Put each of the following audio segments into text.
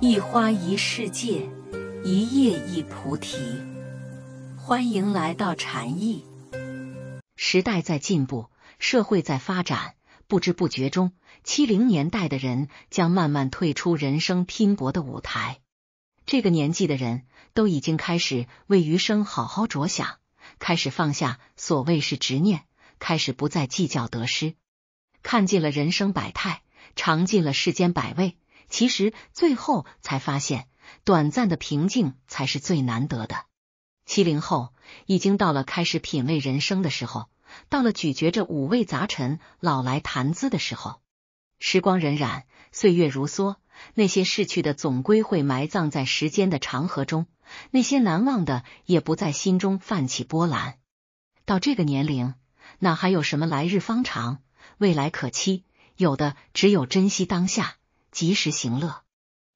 一花一世界，一叶一菩提。欢迎来到禅意。时代在进步，社会在发展，不知不觉中，七零年代的人将慢慢退出人生拼搏的舞台。这个年纪的人，都已经开始为余生好好着想，开始放下所谓是执念，开始不再计较得失，看尽了人生百态，尝尽了世间百味。其实，最后才发现，短暂的平静才是最难得的。七零后已经到了开始品味人生的时候，到了咀嚼着五味杂陈、老来谈资的时候。时光荏苒，岁月如梭，那些逝去的总归会埋葬在时间的长河中；那些难忘的也不在心中泛起波澜。到这个年龄，哪还有什么来日方长、未来可期？有的只有珍惜当下。及时行乐，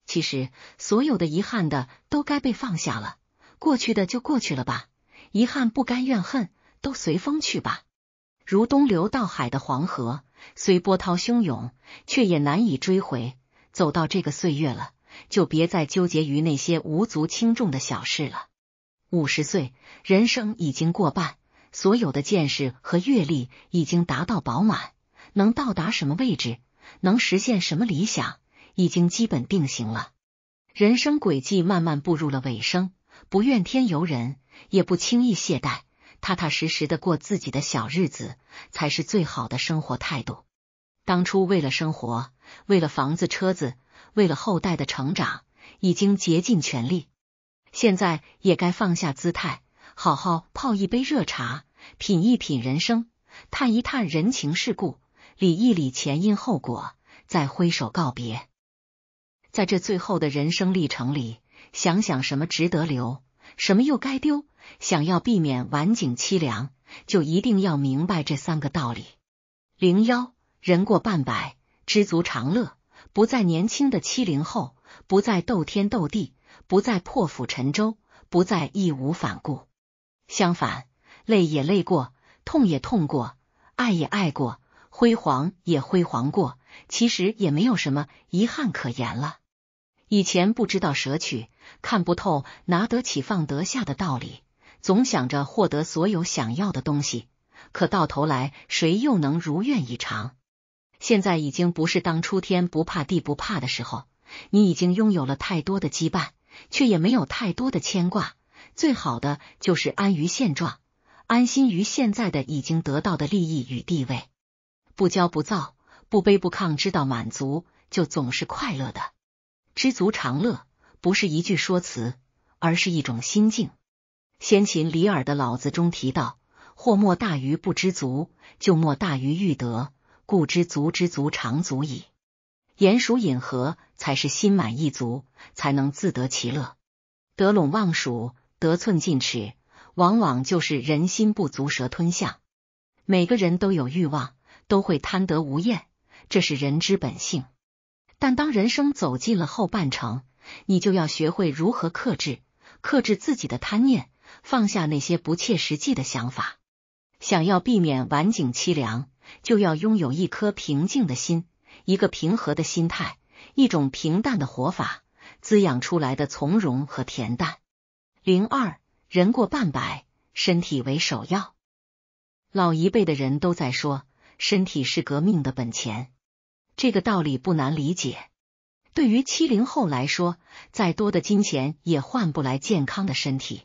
其实所有的遗憾的都该被放下了，过去的就过去了吧，遗憾、不甘、怨恨都随风去吧。如东流到海的黄河，虽波涛汹涌，却也难以追回。走到这个岁月了，就别再纠结于那些无足轻重的小事了。五十岁，人生已经过半，所有的见识和阅历已经达到饱满，能到达什么位置，能实现什么理想？已经基本定型了，人生轨迹慢慢步入了尾声。不怨天尤人，也不轻易懈怠，踏踏实实的过自己的小日子，才是最好的生活态度。当初为了生活，为了房子、车子，为了后代的成长，已经竭尽全力。现在也该放下姿态，好好泡一杯热茶，品一品人生，探一探人情世故，理一理前因后果，再挥手告别。在这最后的人生历程里，想想什么值得留，什么又该丢。想要避免晚景凄凉，就一定要明白这三个道理：零幺，人过半百，知足常乐，不再年轻的七零后，不再斗天斗地，不再破釜沉舟，不再义无反顾。相反，累也累过，痛也痛过，爱也爱过，辉煌也辉煌过，其实也没有什么遗憾可言了。以前不知道舍取，看不透拿得起放得下的道理，总想着获得所有想要的东西，可到头来谁又能如愿以偿？现在已经不是当初天不怕地不怕的时候，你已经拥有了太多的羁绊，却也没有太多的牵挂。最好的就是安于现状，安心于现在的已经得到的利益与地位，不骄不躁，不卑不亢，知道满足，就总是快乐的。知足常乐，不是一句说辞，而是一种心境。先秦李耳的老子中提到：“祸莫大于不知足，就莫大于欲得。故知足之足，常足矣。”言鼠饮河，才是心满意足，才能自得其乐。得陇望蜀，得寸进尺，往往就是人心不足蛇吞象。每个人都有欲望，都会贪得无厌，这是人之本性。但当人生走进了后半程，你就要学会如何克制，克制自己的贪念，放下那些不切实际的想法。想要避免晚景凄凉，就要拥有一颗平静的心，一个平和的心态，一种平淡的活法，滋养出来的从容和恬淡。零二，人过半百，身体为首要。老一辈的人都在说，身体是革命的本钱。这个道理不难理解。对于七零后来说，再多的金钱也换不来健康的身体。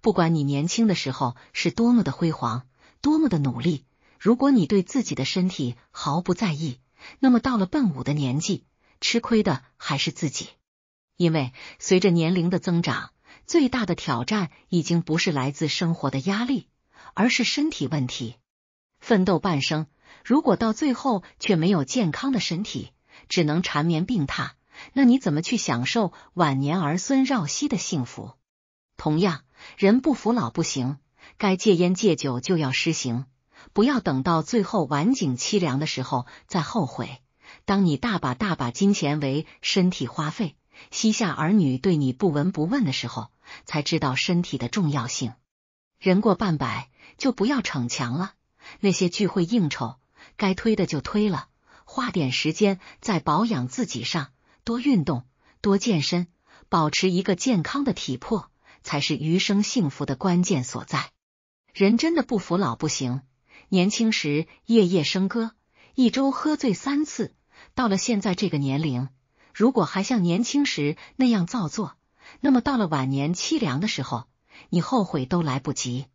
不管你年轻的时候是多么的辉煌，多么的努力，如果你对自己的身体毫不在意，那么到了奔五的年纪，吃亏的还是自己。因为随着年龄的增长，最大的挑战已经不是来自生活的压力，而是身体问题。奋斗半生。如果到最后却没有健康的身体，只能缠绵病榻，那你怎么去享受晚年儿孙绕膝的幸福？同样，人不服老不行，该戒烟戒酒就要施行，不要等到最后晚景凄凉的时候再后悔。当你大把大把金钱为身体花费，膝下儿女对你不闻不问的时候，才知道身体的重要性。人过半百，就不要逞强了。那些聚会应酬。该推的就推了，花点时间在保养自己上，多运动，多健身，保持一个健康的体魄，才是余生幸福的关键所在。人真的不服老不行，年轻时夜夜笙歌，一周喝醉三次，到了现在这个年龄，如果还像年轻时那样造作，那么到了晚年凄凉的时候，你后悔都来不及。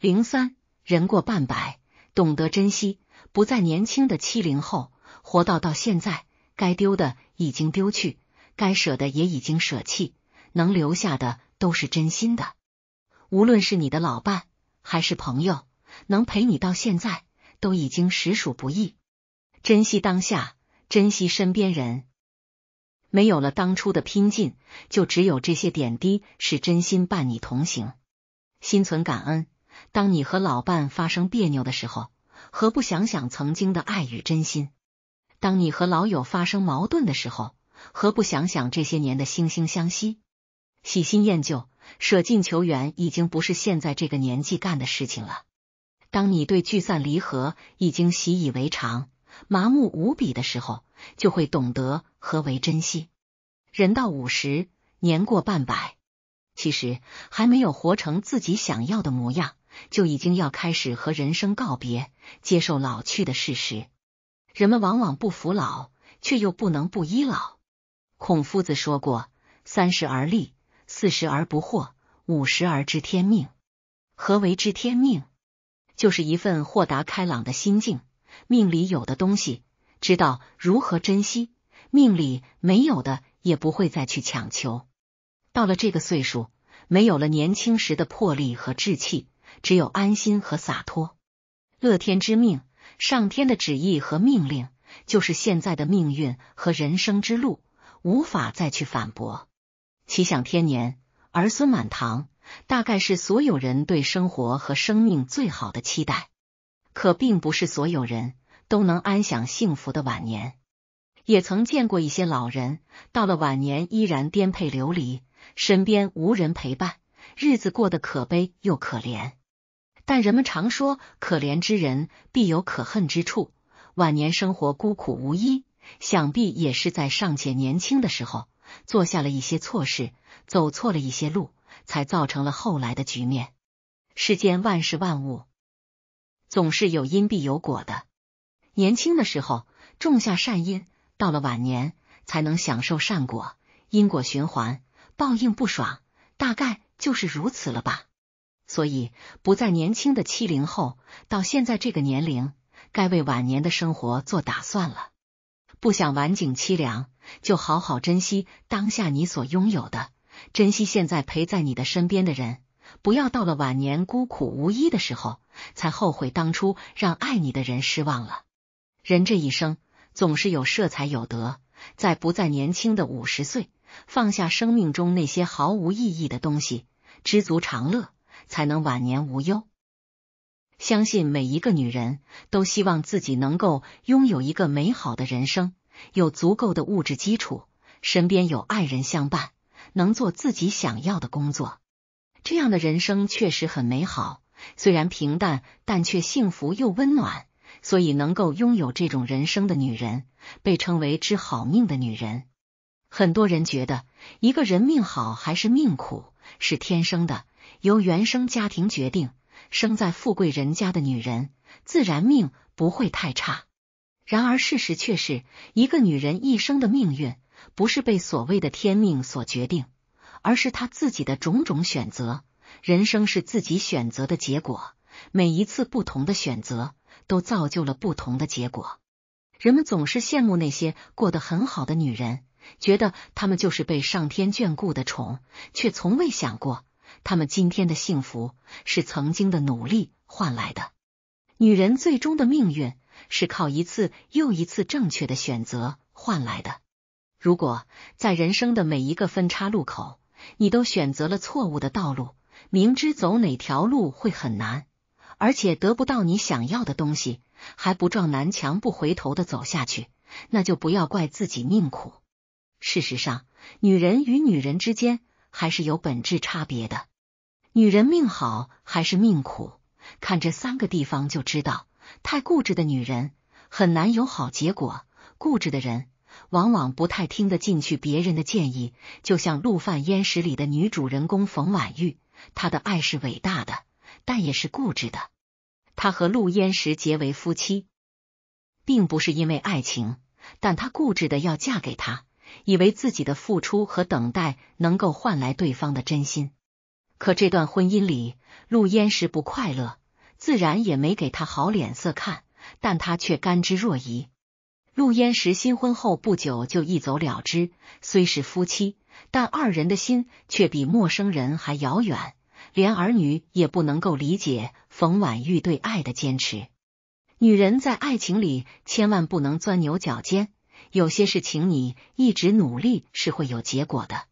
零三人过半百，懂得珍惜。不再年轻的七零后，活到到现在，该丢的已经丢去，该舍的也已经舍弃，能留下的都是真心的。无论是你的老伴还是朋友，能陪你到现在，都已经实属不易。珍惜当下，珍惜身边人。没有了当初的拼劲，就只有这些点滴是真心伴你同行。心存感恩，当你和老伴发生别扭的时候。何不想想曾经的爱与真心？当你和老友发生矛盾的时候，何不想想这些年的惺惺相惜、喜新厌旧、舍近求远，已经不是现在这个年纪干的事情了。当你对聚散离合已经习以为常、麻木无比的时候，就会懂得何为珍惜。人到五十年过半百，其实还没有活成自己想要的模样。就已经要开始和人生告别，接受老去的事实。人们往往不服老，却又不能不依老。孔夫子说过：“三十而立，四十而不惑，五十而知天命。”何为知天命？就是一份豁达开朗的心境。命里有的东西，知道如何珍惜；命里没有的，也不会再去强求。到了这个岁数，没有了年轻时的魄力和志气。只有安心和洒脱，乐天之命，上天的旨意和命令就是现在的命运和人生之路，无法再去反驳。祈享天年，儿孙满堂，大概是所有人对生活和生命最好的期待。可并不是所有人都能安享幸福的晚年。也曾见过一些老人到了晚年依然颠沛流离，身边无人陪伴，日子过得可悲又可怜。但人们常说，可怜之人必有可恨之处。晚年生活孤苦无依，想必也是在尚且年轻的时候做下了一些错事，走错了一些路，才造成了后来的局面。世间万事万物总是有因必有果的。年轻的时候种下善因，到了晚年才能享受善果。因果循环，报应不爽，大概就是如此了吧。所以，不再年轻的七零后，到现在这个年龄，该为晚年的生活做打算了。不想晚景凄凉，就好好珍惜当下你所拥有的，珍惜现在陪在你的身边的人。不要到了晚年孤苦无依的时候，才后悔当初让爱你的人失望了。人这一生，总是有舍才有得。在不再年轻的五十岁，放下生命中那些毫无意义的东西，知足常乐。才能晚年无忧。相信每一个女人都希望自己能够拥有一个美好的人生，有足够的物质基础，身边有爱人相伴，能做自己想要的工作。这样的人生确实很美好，虽然平淡，但却幸福又温暖。所以，能够拥有这种人生的女人被称为知好命的女人。很多人觉得，一个人命好还是命苦是天生的。由原生家庭决定，生在富贵人家的女人，自然命不会太差。然而事实却是，一个女人一生的命运，不是被所谓的天命所决定，而是她自己的种种选择。人生是自己选择的结果，每一次不同的选择，都造就了不同的结果。人们总是羡慕那些过得很好的女人，觉得她们就是被上天眷顾的宠，却从未想过。他们今天的幸福是曾经的努力换来的。女人最终的命运是靠一次又一次正确的选择换来的。如果在人生的每一个分叉路口，你都选择了错误的道路，明知走哪条路会很难，而且得不到你想要的东西，还不撞南墙不回头的走下去，那就不要怪自己命苦。事实上，女人与女人之间。还是有本质差别的。女人命好还是命苦，看这三个地方就知道。太固执的女人很难有好结果。固执的人往往不太听得进去别人的建议。就像《陆犯焉识》里的女主人公冯婉玉，她的爱是伟大的，但也是固执的。她和陆焉识结为夫妻，并不是因为爱情，但她固执的要嫁给他。以为自己的付出和等待能够换来对方的真心，可这段婚姻里，陆焉识不快乐，自然也没给他好脸色看。但他却甘之若饴。陆焉识新婚后不久就一走了之，虽是夫妻，但二人的心却比陌生人还遥远，连儿女也不能够理解冯婉玉对爱的坚持。女人在爱情里千万不能钻牛角尖。有些事情你一直努力是会有结果的，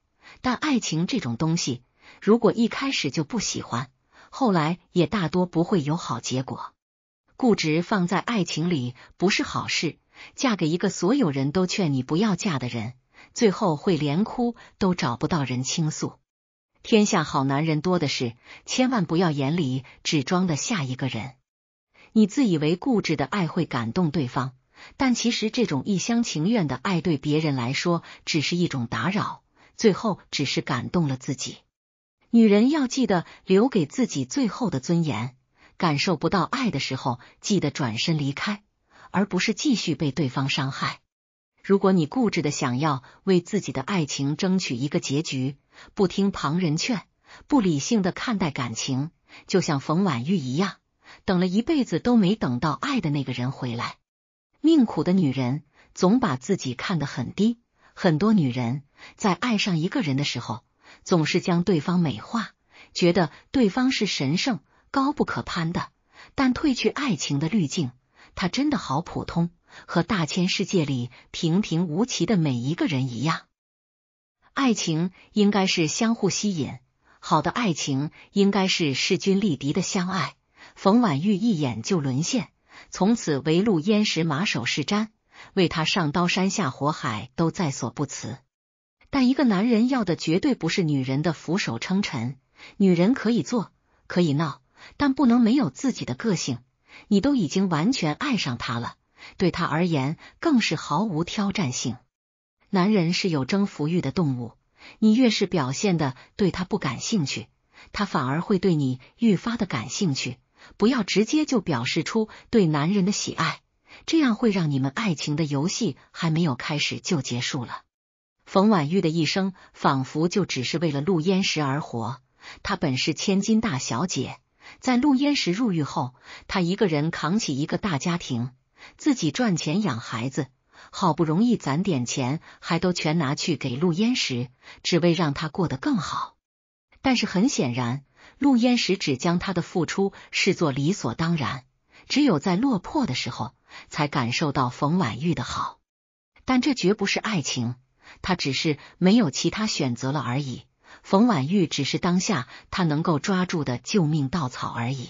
但爱情这种东西，如果一开始就不喜欢，后来也大多不会有好结果。固执放在爱情里不是好事。嫁给一个所有人都劝你不要嫁的人，最后会连哭都找不到人倾诉。天下好男人多的是，千万不要眼里只装的下一个人。你自以为固执的爱会感动对方。但其实，这种一厢情愿的爱对别人来说只是一种打扰，最后只是感动了自己。女人要记得留给自己最后的尊严，感受不到爱的时候，记得转身离开，而不是继续被对方伤害。如果你固执的想要为自己的爱情争取一个结局，不听旁人劝，不理性的看待感情，就像冯婉玉一样，等了一辈子都没等到爱的那个人回来。命苦的女人总把自己看得很低。很多女人在爱上一个人的时候，总是将对方美化，觉得对方是神圣、高不可攀的。但褪去爱情的滤镜，他真的好普通，和大千世界里平平无奇的每一个人一样。爱情应该是相互吸引，好的爱情应该是势均力敌的相爱。冯婉玉一眼就沦陷。从此为陆淹石马首是瞻，为他上刀山下火海都在所不辞。但一个男人要的绝对不是女人的俯首称臣，女人可以做，可以闹，但不能没有自己的个性。你都已经完全爱上他了，对他而言更是毫无挑战性。男人是有征服欲的动物，你越是表现的对他不感兴趣，他反而会对你愈发的感兴趣。不要直接就表示出对男人的喜爱，这样会让你们爱情的游戏还没有开始就结束了。冯婉玉的一生仿佛就只是为了陆焉识而活，她本是千金大小姐，在陆焉识入狱后，她一个人扛起一个大家庭，自己赚钱养孩子，好不容易攒点钱，还都全拿去给陆焉识，只为让他过得更好。但是很显然。陆焉识只将他的付出视作理所当然，只有在落魄的时候才感受到冯婉玉的好，但这绝不是爱情，他只是没有其他选择了而已。冯婉玉只是当下他能够抓住的救命稻草而已。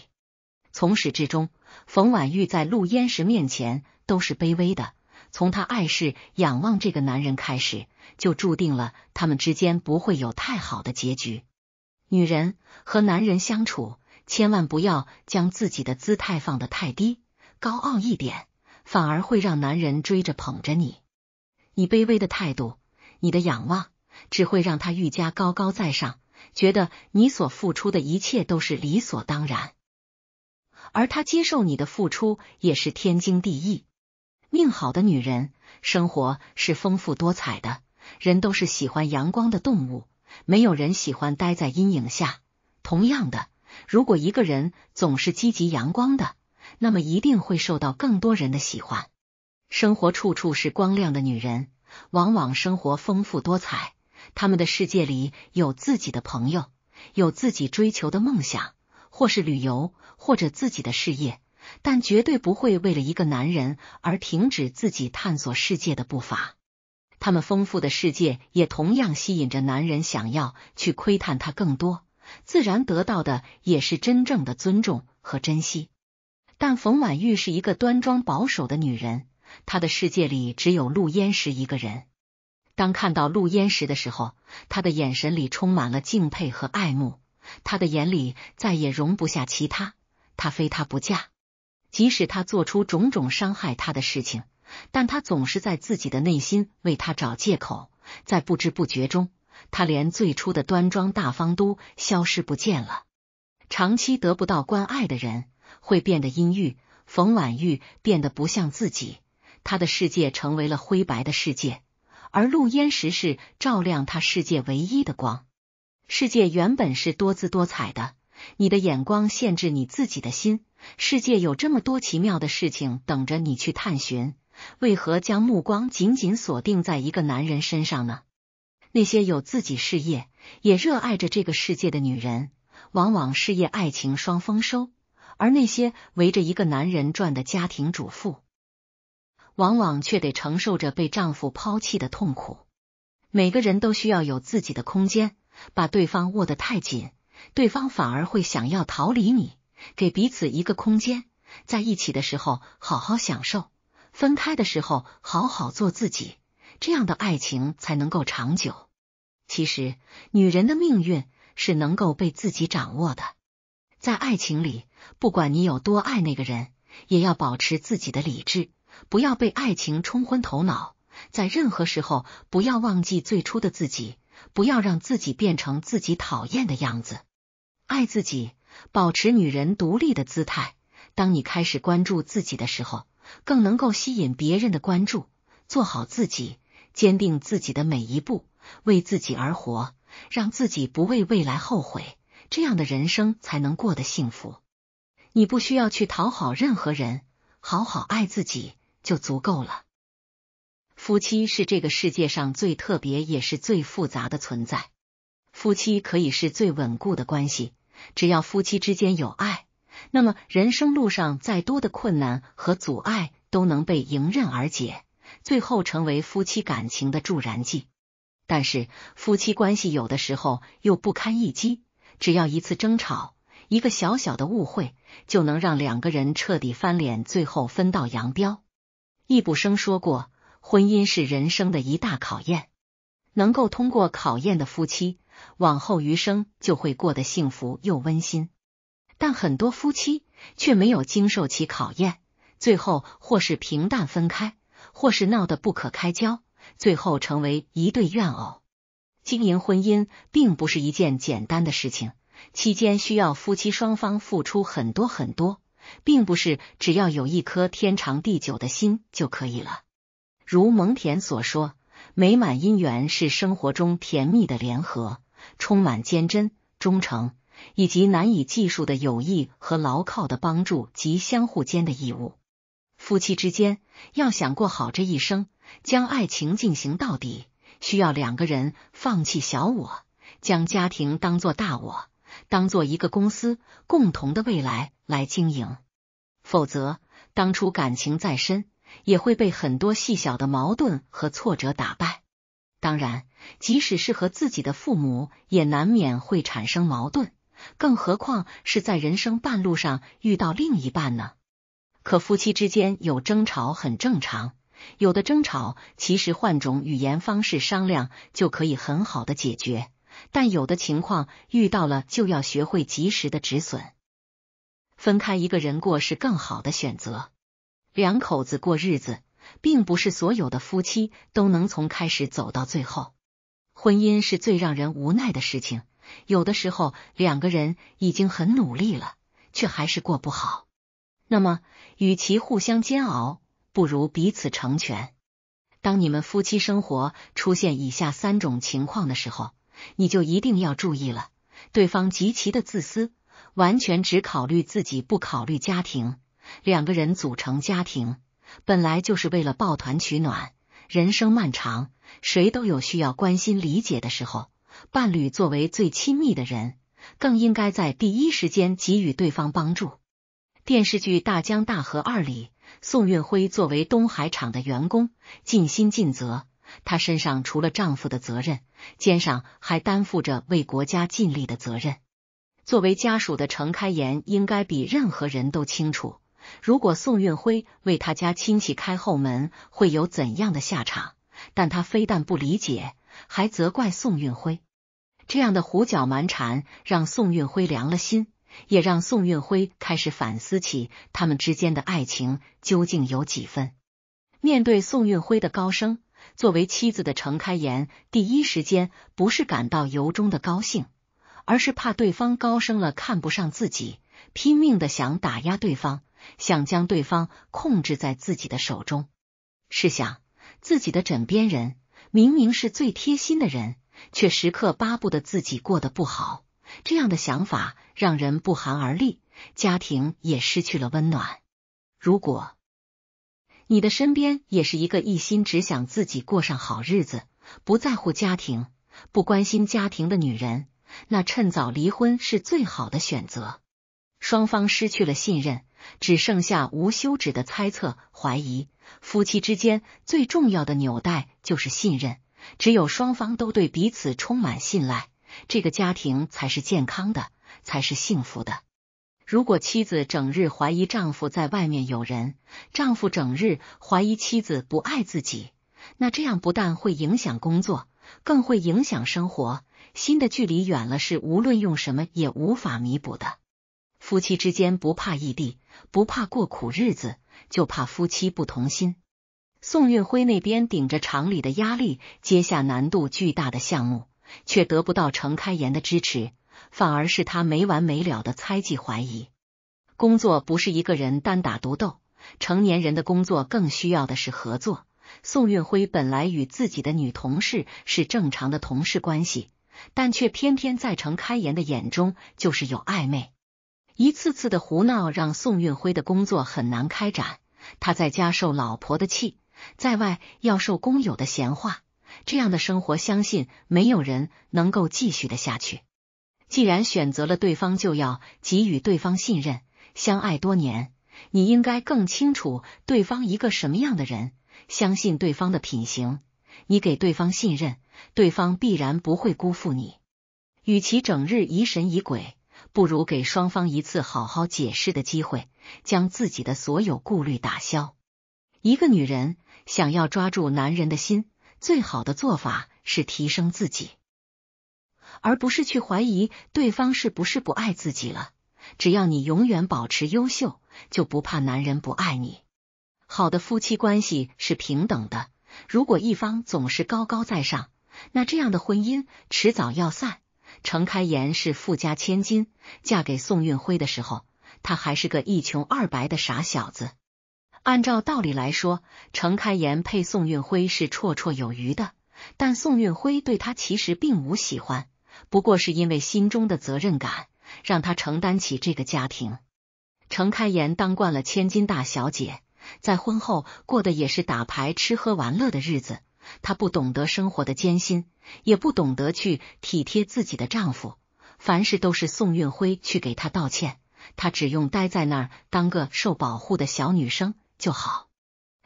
从始至终，冯婉玉在陆焉识面前都是卑微的，从他爱视仰望这个男人开始，就注定了他们之间不会有太好的结局。女人和男人相处，千万不要将自己的姿态放得太低，高傲一点，反而会让男人追着捧着你。你卑微的态度，你的仰望，只会让他愈加高高在上，觉得你所付出的一切都是理所当然，而他接受你的付出也是天经地义。命好的女人，生活是丰富多彩的，人都是喜欢阳光的动物。没有人喜欢待在阴影下。同样的，如果一个人总是积极阳光的，那么一定会受到更多人的喜欢。生活处处是光亮的女人，往往生活丰富多彩。他们的世界里有自己的朋友，有自己追求的梦想，或是旅游，或者自己的事业，但绝对不会为了一个男人而停止自己探索世界的步伐。他们丰富的世界也同样吸引着男人，想要去窥探他更多，自然得到的也是真正的尊重和珍惜。但冯婉玉是一个端庄保守的女人，她的世界里只有陆嫣石一个人。当看到陆嫣石的时候，她的眼神里充满了敬佩和爱慕，她的眼里再也容不下其他，她非他不嫁，即使他做出种种伤害他的事情。但他总是在自己的内心为他找借口，在不知不觉中，他连最初的端庄大方都消失不见了。长期得不到关爱的人会变得阴郁，冯婉玉变得不像自己，他的世界成为了灰白的世界，而陆焉识是照亮他世界唯一的光。世界原本是多姿多彩的，你的眼光限制你自己的心，世界有这么多奇妙的事情等着你去探寻。为何将目光紧紧锁定在一个男人身上呢？那些有自己事业，也热爱着这个世界的女人，往往事业爱情双丰收；而那些围着一个男人转的家庭主妇，往往却得承受着被丈夫抛弃的痛苦。每个人都需要有自己的空间，把对方握得太紧，对方反而会想要逃离你。给彼此一个空间，在一起的时候好好享受。分开的时候，好好做自己，这样的爱情才能够长久。其实，女人的命运是能够被自己掌握的。在爱情里，不管你有多爱那个人，也要保持自己的理智，不要被爱情冲昏头脑。在任何时候，不要忘记最初的自己，不要让自己变成自己讨厌的样子。爱自己，保持女人独立的姿态。当你开始关注自己的时候。更能够吸引别人的关注，做好自己，坚定自己的每一步，为自己而活，让自己不为未来后悔，这样的人生才能过得幸福。你不需要去讨好任何人，好好爱自己就足够了。夫妻是这个世界上最特别也是最复杂的存在，夫妻可以是最稳固的关系，只要夫妻之间有爱。那么，人生路上再多的困难和阻碍都能被迎刃而解，最后成为夫妻感情的助燃剂。但是，夫妻关系有的时候又不堪一击，只要一次争吵，一个小小的误会，就能让两个人彻底翻脸，最后分道扬镳。易卜生说过，婚姻是人生的一大考验，能够通过考验的夫妻，往后余生就会过得幸福又温馨。但很多夫妻却没有经受起考验，最后或是平淡分开，或是闹得不可开交，最后成为一对怨偶。经营婚姻并不是一件简单的事情，期间需要夫妻双方付出很多很多，并不是只要有一颗天长地久的心就可以了。如蒙恬所说，美满姻缘是生活中甜蜜的联合，充满坚贞忠诚。以及难以计数的友谊和牢靠的帮助及相互间的义务。夫妻之间要想过好这一生，将爱情进行到底，需要两个人放弃小我，将家庭当做大我，当做一个公司，共同的未来来经营。否则，当初感情再深，也会被很多细小的矛盾和挫折打败。当然，即使是和自己的父母，也难免会产生矛盾。更何况是在人生半路上遇到另一半呢？可夫妻之间有争吵很正常，有的争吵其实换种语言方式商量就可以很好的解决，但有的情况遇到了就要学会及时的止损，分开一个人过是更好的选择。两口子过日子，并不是所有的夫妻都能从开始走到最后，婚姻是最让人无奈的事情。有的时候，两个人已经很努力了，却还是过不好。那么，与其互相煎熬，不如彼此成全。当你们夫妻生活出现以下三种情况的时候，你就一定要注意了：对方极其的自私，完全只考虑自己，不考虑家庭。两个人组成家庭，本来就是为了抱团取暖。人生漫长，谁都有需要关心理解的时候。伴侣作为最亲密的人，更应该在第一时间给予对方帮助。电视剧《大江大河二》里，宋运辉作为东海厂的员工，尽心尽责。他身上除了丈夫的责任，肩上还担负着为国家尽力的责任。作为家属的程开颜，应该比任何人都清楚，如果宋运辉为他家亲戚开后门，会有怎样的下场。但他非但不理解，还责怪宋运辉。这样的胡搅蛮缠让宋运辉凉了心，也让宋运辉开始反思起他们之间的爱情究竟有几分。面对宋运辉的高升，作为妻子的程开颜第一时间不是感到由衷的高兴，而是怕对方高升了看不上自己，拼命的想打压对方，想将对方控制在自己的手中。试想，自己的枕边人明明是最贴心的人。却时刻巴不得自己过得不好，这样的想法让人不寒而栗，家庭也失去了温暖。如果你的身边也是一个一心只想自己过上好日子，不在乎家庭，不关心家庭的女人，那趁早离婚是最好的选择。双方失去了信任，只剩下无休止的猜测、怀疑。夫妻之间最重要的纽带就是信任。只有双方都对彼此充满信赖，这个家庭才是健康的，才是幸福的。如果妻子整日怀疑丈夫在外面有人，丈夫整日怀疑妻子不爱自己，那这样不但会影响工作，更会影响生活。心的距离远了，是无论用什么也无法弥补的。夫妻之间不怕异地，不怕过苦日子，就怕夫妻不同心。宋运辉那边顶着厂里的压力接下难度巨大的项目，却得不到程开颜的支持，反而是他没完没了的猜忌怀疑。工作不是一个人单打独斗，成年人的工作更需要的是合作。宋运辉本来与自己的女同事是正常的同事关系，但却偏偏在程开颜的眼中就是有暧昧。一次次的胡闹让宋运辉的工作很难开展，他在家受老婆的气。在外要受工友的闲话，这样的生活相信没有人能够继续的下去。既然选择了对方，就要给予对方信任。相爱多年，你应该更清楚对方一个什么样的人，相信对方的品行。你给对方信任，对方必然不会辜负你。与其整日疑神疑鬼，不如给双方一次好好解释的机会，将自己的所有顾虑打消。一个女人想要抓住男人的心，最好的做法是提升自己，而不是去怀疑对方是不是不爱自己了。只要你永远保持优秀，就不怕男人不爱你。好的夫妻关系是平等的，如果一方总是高高在上，那这样的婚姻迟早要散。程开颜是富家千金，嫁给宋运辉的时候，他还是个一穷二白的傻小子。按照道理来说，程开颜配宋运辉是绰绰有余的。但宋运辉对她其实并无喜欢，不过是因为心中的责任感，让他承担起这个家庭。程开颜当惯了千金大小姐，在婚后过的也是打牌、吃喝玩乐的日子。她不懂得生活的艰辛，也不懂得去体贴自己的丈夫，凡事都是宋运辉去给她道歉，她只用待在那儿当个受保护的小女生。就好，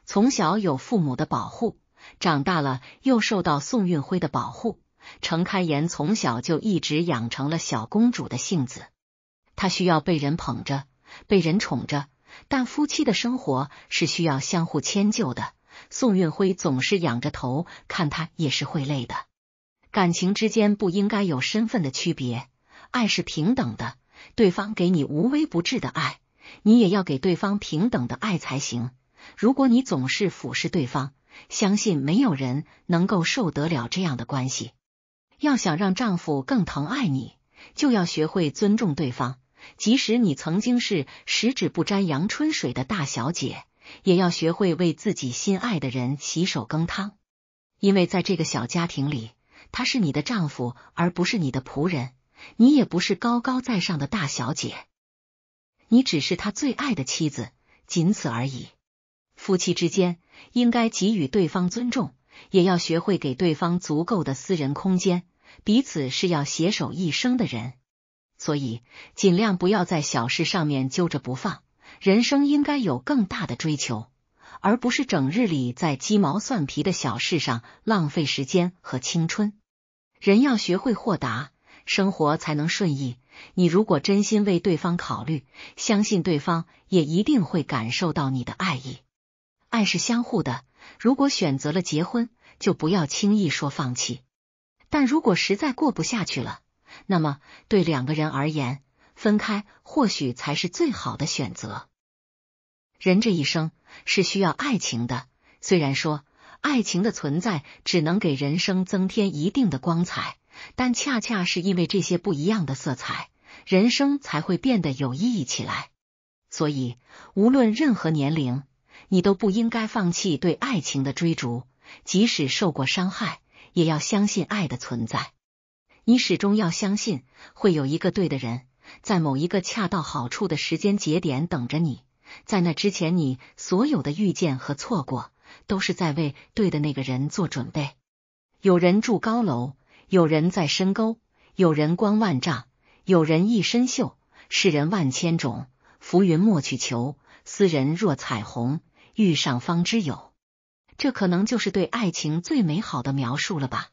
从小有父母的保护，长大了又受到宋运辉的保护，程开颜从小就一直养成了小公主的性子，她需要被人捧着，被人宠着。但夫妻的生活是需要相互迁就的，宋运辉总是仰着头看她，也是会累的。感情之间不应该有身份的区别，爱是平等的，对方给你无微不至的爱。你也要给对方平等的爱才行。如果你总是俯视对方，相信没有人能够受得了这样的关系。要想让丈夫更疼爱你，就要学会尊重对方。即使你曾经是十指不沾阳春水的大小姐，也要学会为自己心爱的人洗手羹汤。因为在这个小家庭里，他是你的丈夫，而不是你的仆人；你也不是高高在上的大小姐。你只是他最爱的妻子，仅此而已。夫妻之间应该给予对方尊重，也要学会给对方足够的私人空间。彼此是要携手一生的人，所以尽量不要在小事上面揪着不放。人生应该有更大的追求，而不是整日里在鸡毛蒜皮的小事上浪费时间和青春。人要学会豁达，生活才能顺意。你如果真心为对方考虑，相信对方也一定会感受到你的爱意。爱是相互的，如果选择了结婚，就不要轻易说放弃。但如果实在过不下去了，那么对两个人而言，分开或许才是最好的选择。人这一生是需要爱情的，虽然说爱情的存在只能给人生增添一定的光彩。但恰恰是因为这些不一样的色彩，人生才会变得有意义起来。所以，无论任何年龄，你都不应该放弃对爱情的追逐。即使受过伤害，也要相信爱的存在。你始终要相信，会有一个对的人，在某一个恰到好处的时间节点等着你。在那之前，你所有的遇见和错过，都是在为对的那个人做准备。有人住高楼。有人在深沟，有人光万丈，有人一身锈，世人万千种，浮云莫去求。斯人若彩虹，遇上方知有。这可能就是对爱情最美好的描述了吧。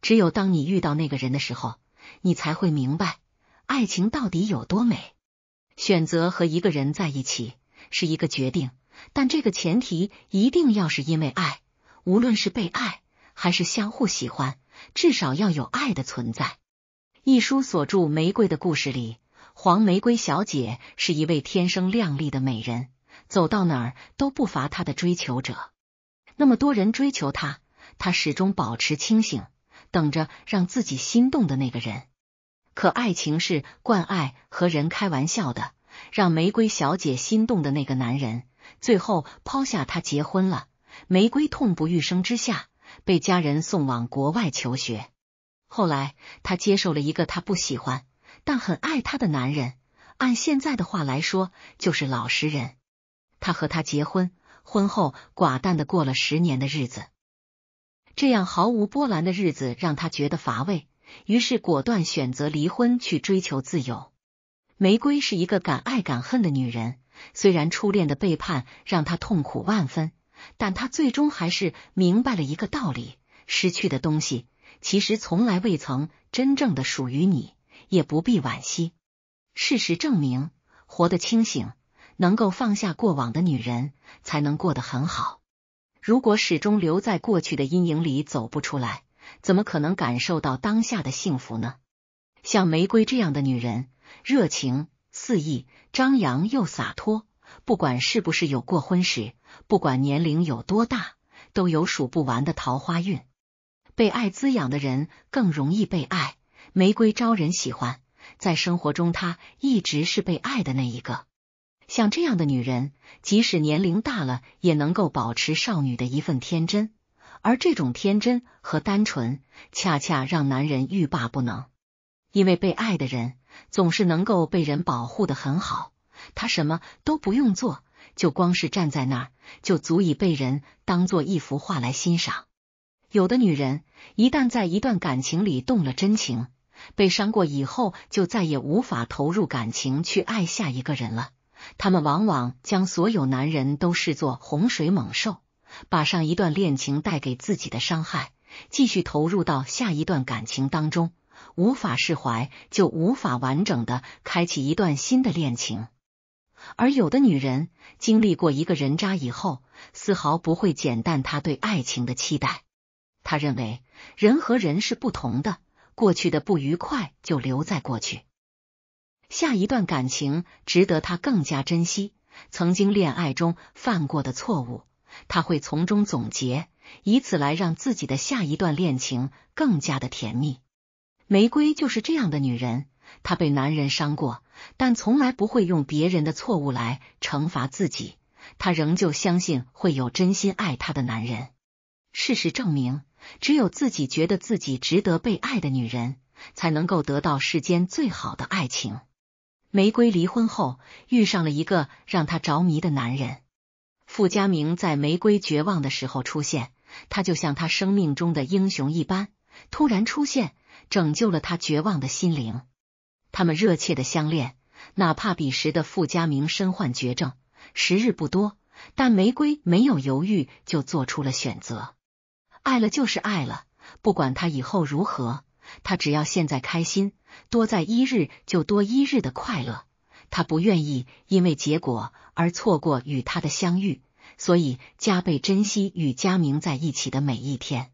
只有当你遇到那个人的时候，你才会明白爱情到底有多美。选择和一个人在一起是一个决定，但这个前提一定要是因为爱，无论是被爱还是相互喜欢。至少要有爱的存在。一书所著《玫瑰的故事》里，黄玫瑰小姐是一位天生靓丽的美人，走到哪儿都不乏她的追求者。那么多人追求她，她始终保持清醒，等着让自己心动的那个人。可爱情是惯爱和人开玩笑的，让玫瑰小姐心动的那个男人，最后抛下她结婚了。玫瑰痛不欲生之下。被家人送往国外求学，后来她接受了一个她不喜欢但很爱她的男人，按现在的话来说就是老实人。他和他结婚，婚后寡淡的过了十年的日子，这样毫无波澜的日子让他觉得乏味，于是果断选择离婚，去追求自由。玫瑰是一个敢爱敢恨的女人，虽然初恋的背叛让她痛苦万分。但他最终还是明白了一个道理：失去的东西其实从来未曾真正的属于你，也不必惋惜。事实证明，活得清醒，能够放下过往的女人，才能过得很好。如果始终留在过去的阴影里走不出来，怎么可能感受到当下的幸福呢？像玫瑰这样的女人，热情肆意、张扬又洒脱，不管是不是有过婚史。不管年龄有多大，都有数不完的桃花运。被爱滋养的人更容易被爱，玫瑰招人喜欢。在生活中，她一直是被爱的那一个。像这样的女人，即使年龄大了，也能够保持少女的一份天真。而这种天真和单纯，恰恰让男人欲罢不能。因为被爱的人总是能够被人保护的很好，他什么都不用做。就光是站在那儿，就足以被人当做一幅画来欣赏。有的女人一旦在一段感情里动了真情，被伤过以后，就再也无法投入感情去爱下一个人了。她们往往将所有男人都视作洪水猛兽，把上一段恋情带给自己的伤害继续投入到下一段感情当中，无法释怀，就无法完整的开启一段新的恋情。而有的女人经历过一个人渣以后，丝毫不会减淡她对爱情的期待。她认为人和人是不同的，过去的不愉快就留在过去，下一段感情值得她更加珍惜。曾经恋爱中犯过的错误，她会从中总结，以此来让自己的下一段恋情更加的甜蜜。玫瑰就是这样的女人。她被男人伤过，但从来不会用别人的错误来惩罚自己。她仍旧相信会有真心爱她的男人。事实证明，只有自己觉得自己值得被爱的女人，才能够得到世间最好的爱情。玫瑰离婚后遇上了一个让她着迷的男人，傅家明在玫瑰绝望的时候出现，他就像他生命中的英雄一般，突然出现，拯救了她绝望的心灵。他们热切的相恋，哪怕彼时的傅家明身患绝症，时日不多，但玫瑰没有犹豫就做出了选择。爱了就是爱了，不管他以后如何，他只要现在开心，多在一日就多一日的快乐。他不愿意因为结果而错过与他的相遇，所以加倍珍惜与佳明在一起的每一天。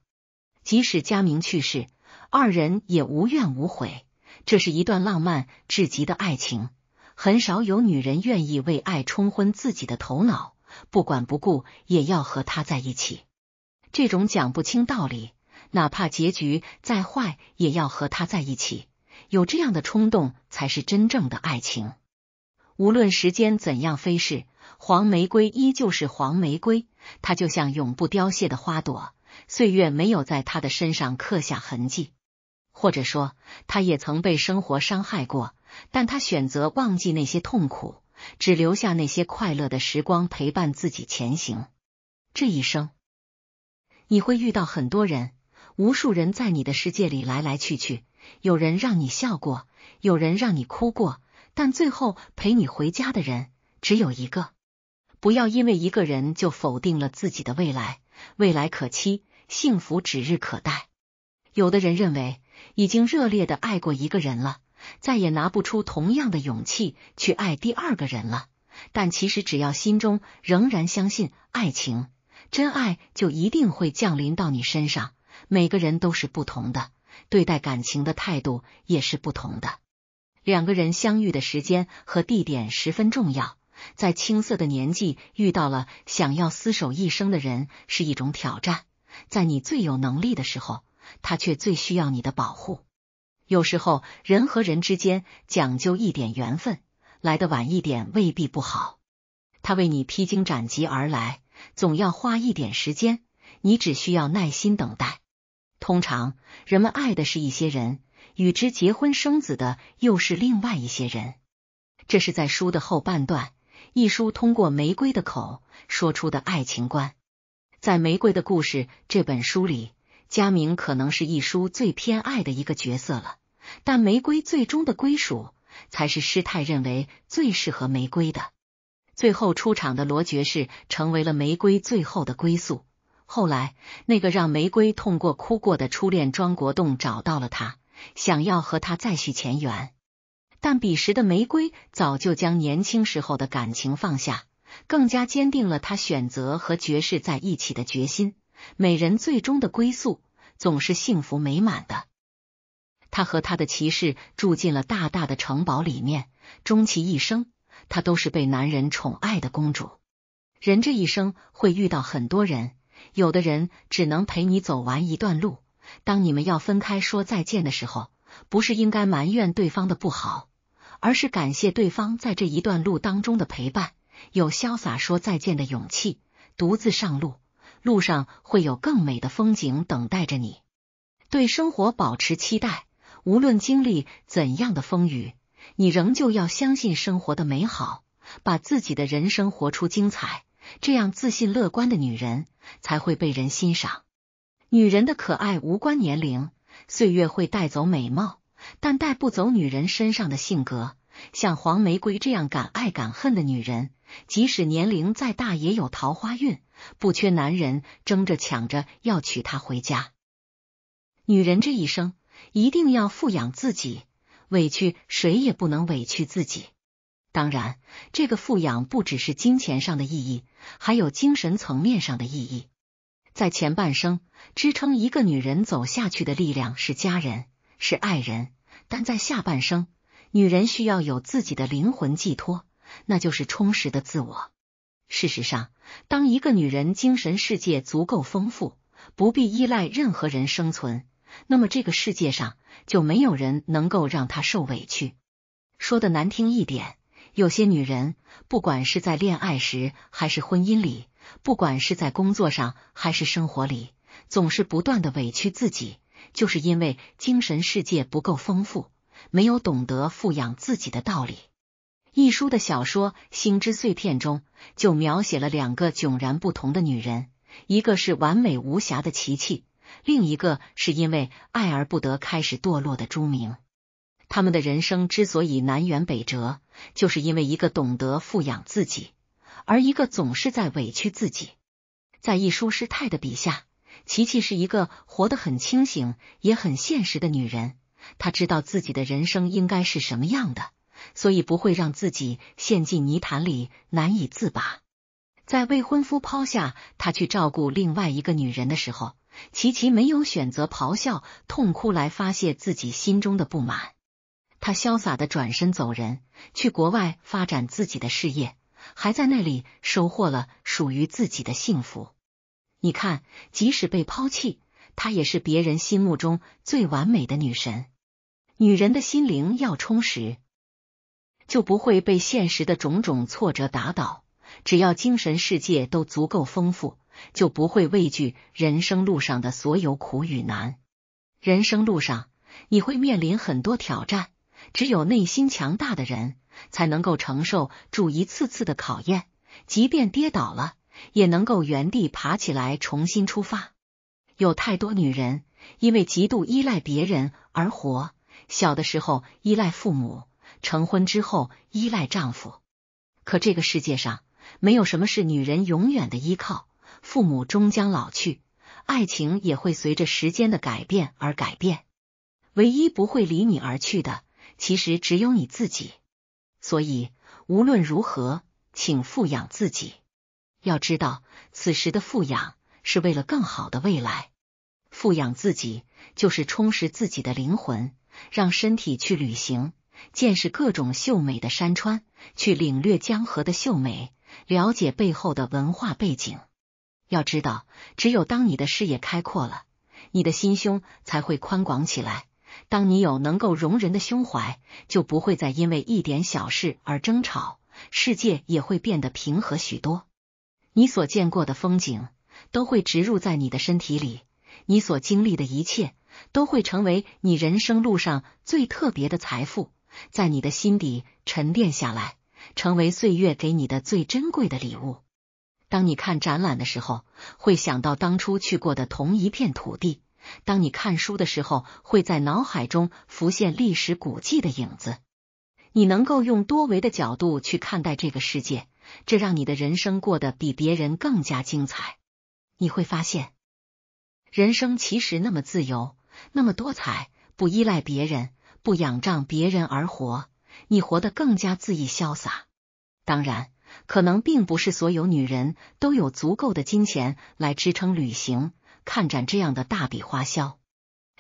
即使佳明去世，二人也无怨无悔。这是一段浪漫至极的爱情，很少有女人愿意为爱冲昏自己的头脑，不管不顾也要和他在一起。这种讲不清道理，哪怕结局再坏，也要和他在一起。有这样的冲动，才是真正的爱情。无论时间怎样飞逝，黄玫瑰依旧是黄玫瑰，它就像永不凋谢的花朵，岁月没有在它的身上刻下痕迹。或者说，他也曾被生活伤害过，但他选择忘记那些痛苦，只留下那些快乐的时光陪伴自己前行。这一生，你会遇到很多人，无数人在你的世界里来来去去，有人让你笑过，有人让你哭过，但最后陪你回家的人只有一个。不要因为一个人就否定了自己的未来，未来可期，幸福指日可待。有的人认为。已经热烈的爱过一个人了，再也拿不出同样的勇气去爱第二个人了。但其实只要心中仍然相信爱情，真爱就一定会降临到你身上。每个人都是不同的，对待感情的态度也是不同的。两个人相遇的时间和地点十分重要，在青涩的年纪遇到了想要厮守一生的人是一种挑战，在你最有能力的时候。他却最需要你的保护。有时候，人和人之间讲究一点缘分，来的晚一点未必不好。他为你披荆斩棘而来，总要花一点时间，你只需要耐心等待。通常，人们爱的是一些人，与之结婚生子的又是另外一些人。这是在书的后半段，一书通过玫瑰的口说出的爱情观，在《玫瑰的故事》这本书里。佳明可能是一书最偏爱的一个角色了，但玫瑰最终的归属才是师太认为最适合玫瑰的。最后出场的罗爵士成为了玫瑰最后的归宿。后来，那个让玫瑰痛过、哭过的初恋庄国栋找到了他，想要和他再续前缘，但彼时的玫瑰早就将年轻时候的感情放下，更加坚定了他选择和爵士在一起的决心。美人最终的归宿总是幸福美满的。她和她的骑士住进了大大的城堡里面，终其一生，她都是被男人宠爱的公主。人这一生会遇到很多人，有的人只能陪你走完一段路。当你们要分开说再见的时候，不是应该埋怨对方的不好，而是感谢对方在这一段路当中的陪伴。有潇洒说再见的勇气，独自上路。路上会有更美的风景等待着你。对生活保持期待，无论经历怎样的风雨，你仍旧要相信生活的美好，把自己的人生活出精彩。这样自信乐观的女人才会被人欣赏。女人的可爱无关年龄，岁月会带走美貌，但带不走女人身上的性格。像黄玫瑰这样敢爱敢恨的女人，即使年龄再大，也有桃花运。不缺男人争着抢着要娶她回家。女人这一生一定要富养自己，委屈谁也不能委屈自己。当然，这个富养不只是金钱上的意义，还有精神层面上的意义。在前半生，支撑一个女人走下去的力量是家人，是爱人；但在下半生，女人需要有自己的灵魂寄托，那就是充实的自我。事实上，当一个女人精神世界足够丰富，不必依赖任何人生存，那么这个世界上就没有人能够让她受委屈。说的难听一点，有些女人不管是在恋爱时，还是婚姻里，不管是在工作上，还是生活里，总是不断的委屈自己，就是因为精神世界不够丰富，没有懂得富养自己的道理。一书的小说《星之碎片》中就描写了两个迥然不同的女人，一个是完美无瑕的琪琪，另一个是因为爱而不得开始堕落的朱明。他们的人生之所以南辕北辙，就是因为一个懂得富养自己，而一个总是在委屈自己。在一书师太的笔下，琪琪是一个活得很清醒也很现实的女人，她知道自己的人生应该是什么样的。所以不会让自己陷进泥潭里难以自拔。在未婚夫抛下他去照顾另外一个女人的时候，琪琪没有选择咆哮、痛哭来发泄自己心中的不满。她潇洒的转身走人，去国外发展自己的事业，还在那里收获了属于自己的幸福。你看，即使被抛弃，她也是别人心目中最完美的女神。女人的心灵要充实。就不会被现实的种种挫折打倒。只要精神世界都足够丰富，就不会畏惧人生路上的所有苦与难。人生路上，你会面临很多挑战，只有内心强大的人才能够承受住一次次的考验。即便跌倒了，也能够原地爬起来重新出发。有太多女人因为极度依赖别人而活，小的时候依赖父母。成婚之后依赖丈夫，可这个世界上没有什么是女人永远的依靠。父母终将老去，爱情也会随着时间的改变而改变。唯一不会离你而去的，其实只有你自己。所以无论如何，请富养自己。要知道，此时的富养是为了更好的未来。富养自己，就是充实自己的灵魂，让身体去旅行。见识各种秀美的山川，去领略江河的秀美，了解背后的文化背景。要知道，只有当你的视野开阔了，你的心胸才会宽广起来。当你有能够容人的胸怀，就不会再因为一点小事而争吵，世界也会变得平和许多。你所见过的风景都会植入在你的身体里，你所经历的一切都会成为你人生路上最特别的财富。在你的心底沉淀下来，成为岁月给你的最珍贵的礼物。当你看展览的时候，会想到当初去过的同一片土地；当你看书的时候，会在脑海中浮现历史古迹的影子。你能够用多维的角度去看待这个世界，这让你的人生过得比别人更加精彩。你会发现，人生其实那么自由，那么多彩，不依赖别人。不仰仗别人而活，你活得更加恣意潇洒。当然，可能并不是所有女人都有足够的金钱来支撑旅行、看展这样的大笔花销。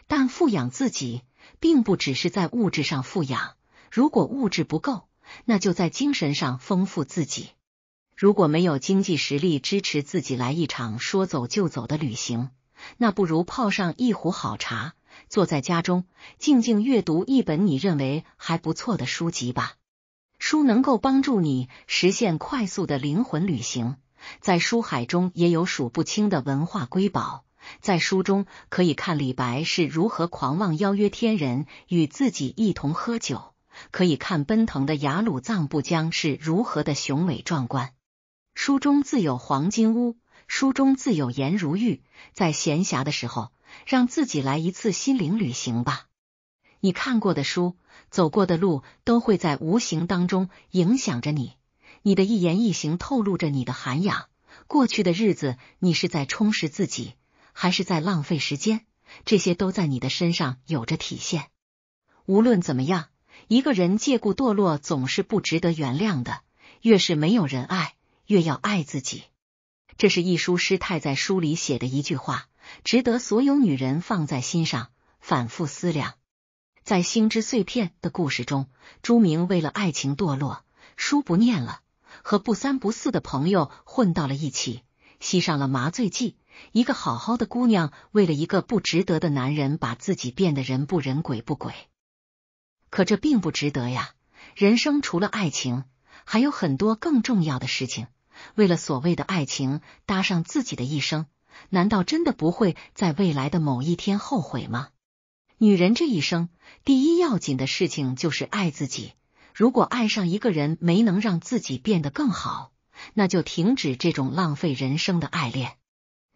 但富养自己，并不只是在物质上富养。如果物质不够，那就在精神上丰富自己。如果没有经济实力支持自己来一场说走就走的旅行，那不如泡上一壶好茶。坐在家中，静静阅读一本你认为还不错的书籍吧。书能够帮助你实现快速的灵魂旅行。在书海中也有数不清的文化瑰宝，在书中可以看李白是如何狂妄邀约天人与自己一同喝酒，可以看奔腾的雅鲁藏布江是如何的雄伟壮观。书中自有黄金屋，书中自有颜如玉。在闲暇的时候。让自己来一次心灵旅行吧。你看过的书，走过的路，都会在无形当中影响着你。你的一言一行透露着你的涵养。过去的日子，你是在充实自己，还是在浪费时间？这些都在你的身上有着体现。无论怎么样，一个人借故堕落，总是不值得原谅的。越是没有人爱，越要爱自己。这是一书师太在书里写的一句话。值得所有女人放在心上，反复思量。在《星之碎片》的故事中，朱明为了爱情堕落，书不念了，和不三不四的朋友混到了一起，吸上了麻醉剂。一个好好的姑娘，为了一个不值得的男人，把自己变得人不人、鬼不鬼。可这并不值得呀！人生除了爱情，还有很多更重要的事情。为了所谓的爱情，搭上自己的一生。难道真的不会在未来的某一天后悔吗？女人这一生第一要紧的事情就是爱自己。如果爱上一个人没能让自己变得更好，那就停止这种浪费人生的爱恋。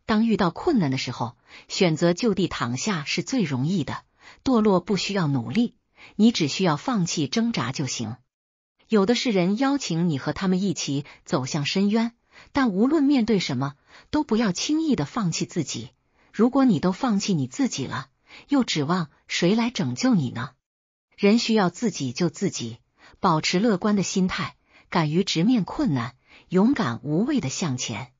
当遇到困难的时候，选择就地躺下是最容易的。堕落不需要努力，你只需要放弃挣扎就行。有的是人邀请你和他们一起走向深渊。但无论面对什么，都不要轻易的放弃自己。如果你都放弃你自己了，又指望谁来拯救你呢？人需要自己救自己，保持乐观的心态，敢于直面困难，勇敢无畏的向前。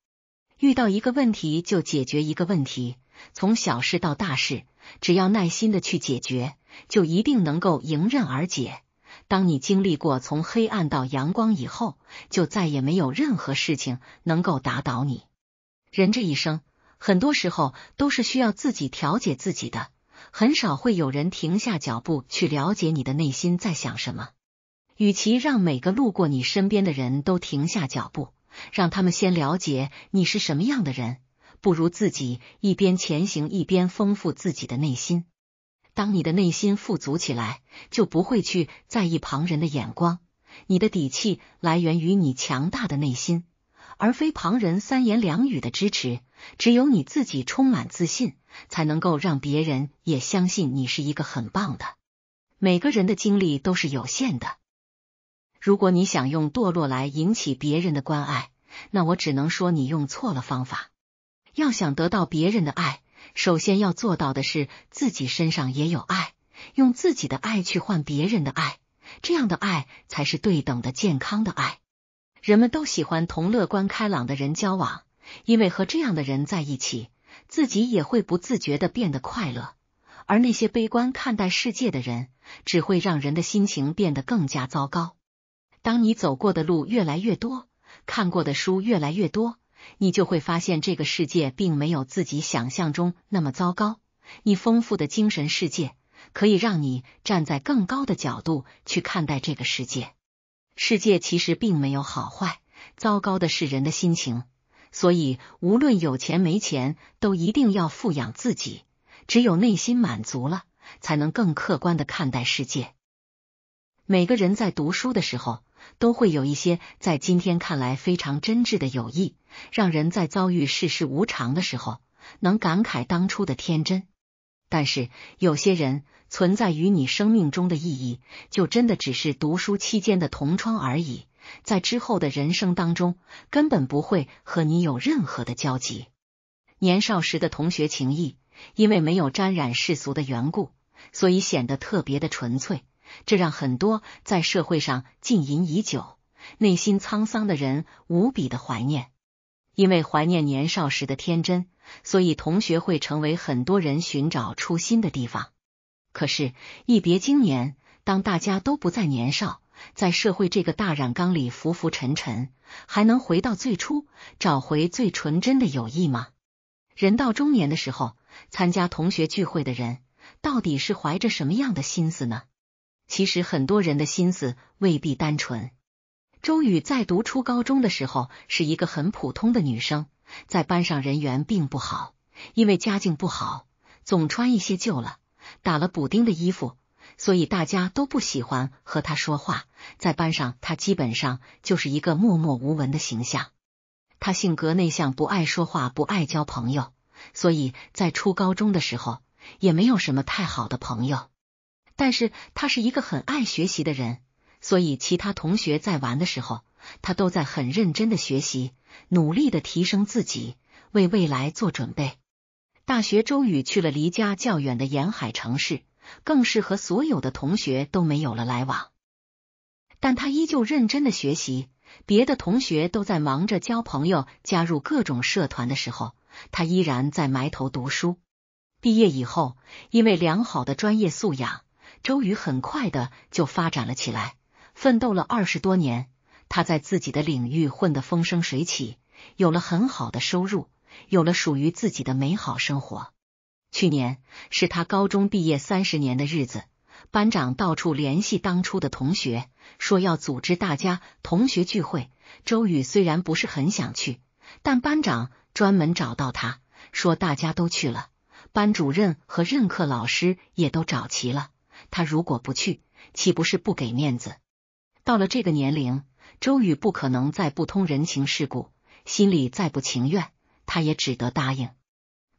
遇到一个问题就解决一个问题，从小事到大事，只要耐心的去解决，就一定能够迎刃而解。当你经历过从黑暗到阳光以后，就再也没有任何事情能够打倒你。人这一生，很多时候都是需要自己调节自己的，很少会有人停下脚步去了解你的内心在想什么。与其让每个路过你身边的人都停下脚步，让他们先了解你是什么样的人，不如自己一边前行一边丰富自己的内心。当你的内心富足起来，就不会去在意旁人的眼光。你的底气来源于你强大的内心，而非旁人三言两语的支持。只有你自己充满自信，才能够让别人也相信你是一个很棒的。每个人的精力都是有限的，如果你想用堕落来引起别人的关爱，那我只能说你用错了方法。要想得到别人的爱。首先要做到的是自己身上也有爱，用自己的爱去换别人的爱，这样的爱才是对等的健康的爱。人们都喜欢同乐观开朗的人交往，因为和这样的人在一起，自己也会不自觉的变得快乐。而那些悲观看待世界的人，只会让人的心情变得更加糟糕。当你走过的路越来越多，看过的书越来越多。你就会发现这个世界并没有自己想象中那么糟糕。你丰富的精神世界可以让你站在更高的角度去看待这个世界。世界其实并没有好坏，糟糕的是人的心情。所以无论有钱没钱，都一定要富养自己。只有内心满足了，才能更客观的看待世界。每个人在读书的时候。都会有一些在今天看来非常真挚的友谊，让人在遭遇世事无常的时候，能感慨当初的天真。但是有些人存在于你生命中的意义，就真的只是读书期间的同窗而已，在之后的人生当中，根本不会和你有任何的交集。年少时的同学情谊，因为没有沾染世俗的缘故，所以显得特别的纯粹。这让很多在社会上浸淫已久、内心沧桑的人无比的怀念，因为怀念年少时的天真，所以同学会成为很多人寻找初心的地方。可是，一别经年，当大家都不再年少，在社会这个大染缸里浮浮沉沉，还能回到最初，找回最纯真的友谊吗？人到中年的时候，参加同学聚会的人，到底是怀着什么样的心思呢？其实很多人的心思未必单纯。周宇在读初高中的时候是一个很普通的女生，在班上人缘并不好，因为家境不好，总穿一些旧了、打了补丁的衣服，所以大家都不喜欢和她说话。在班上，她基本上就是一个默默无闻的形象。她性格内向，不爱说话，不爱交朋友，所以在初高中的时候也没有什么太好的朋友。但是他是一个很爱学习的人，所以其他同学在玩的时候，他都在很认真的学习，努力的提升自己，为未来做准备。大学，周宇去了离家较远的沿海城市，更是和所有的同学都没有了来往，但他依旧认真的学习。别的同学都在忙着交朋友、加入各种社团的时候，他依然在埋头读书。毕业以后，因为良好的专业素养。周宇很快的就发展了起来，奋斗了二十多年，他在自己的领域混得风生水起，有了很好的收入，有了属于自己的美好生活。去年是他高中毕业三十年的日子，班长到处联系当初的同学，说要组织大家同学聚会。周宇虽然不是很想去，但班长专门找到他说，大家都去了，班主任和任课老师也都找齐了。他如果不去，岂不是不给面子？到了这个年龄，周宇不可能再不通人情世故，心里再不情愿，他也只得答应。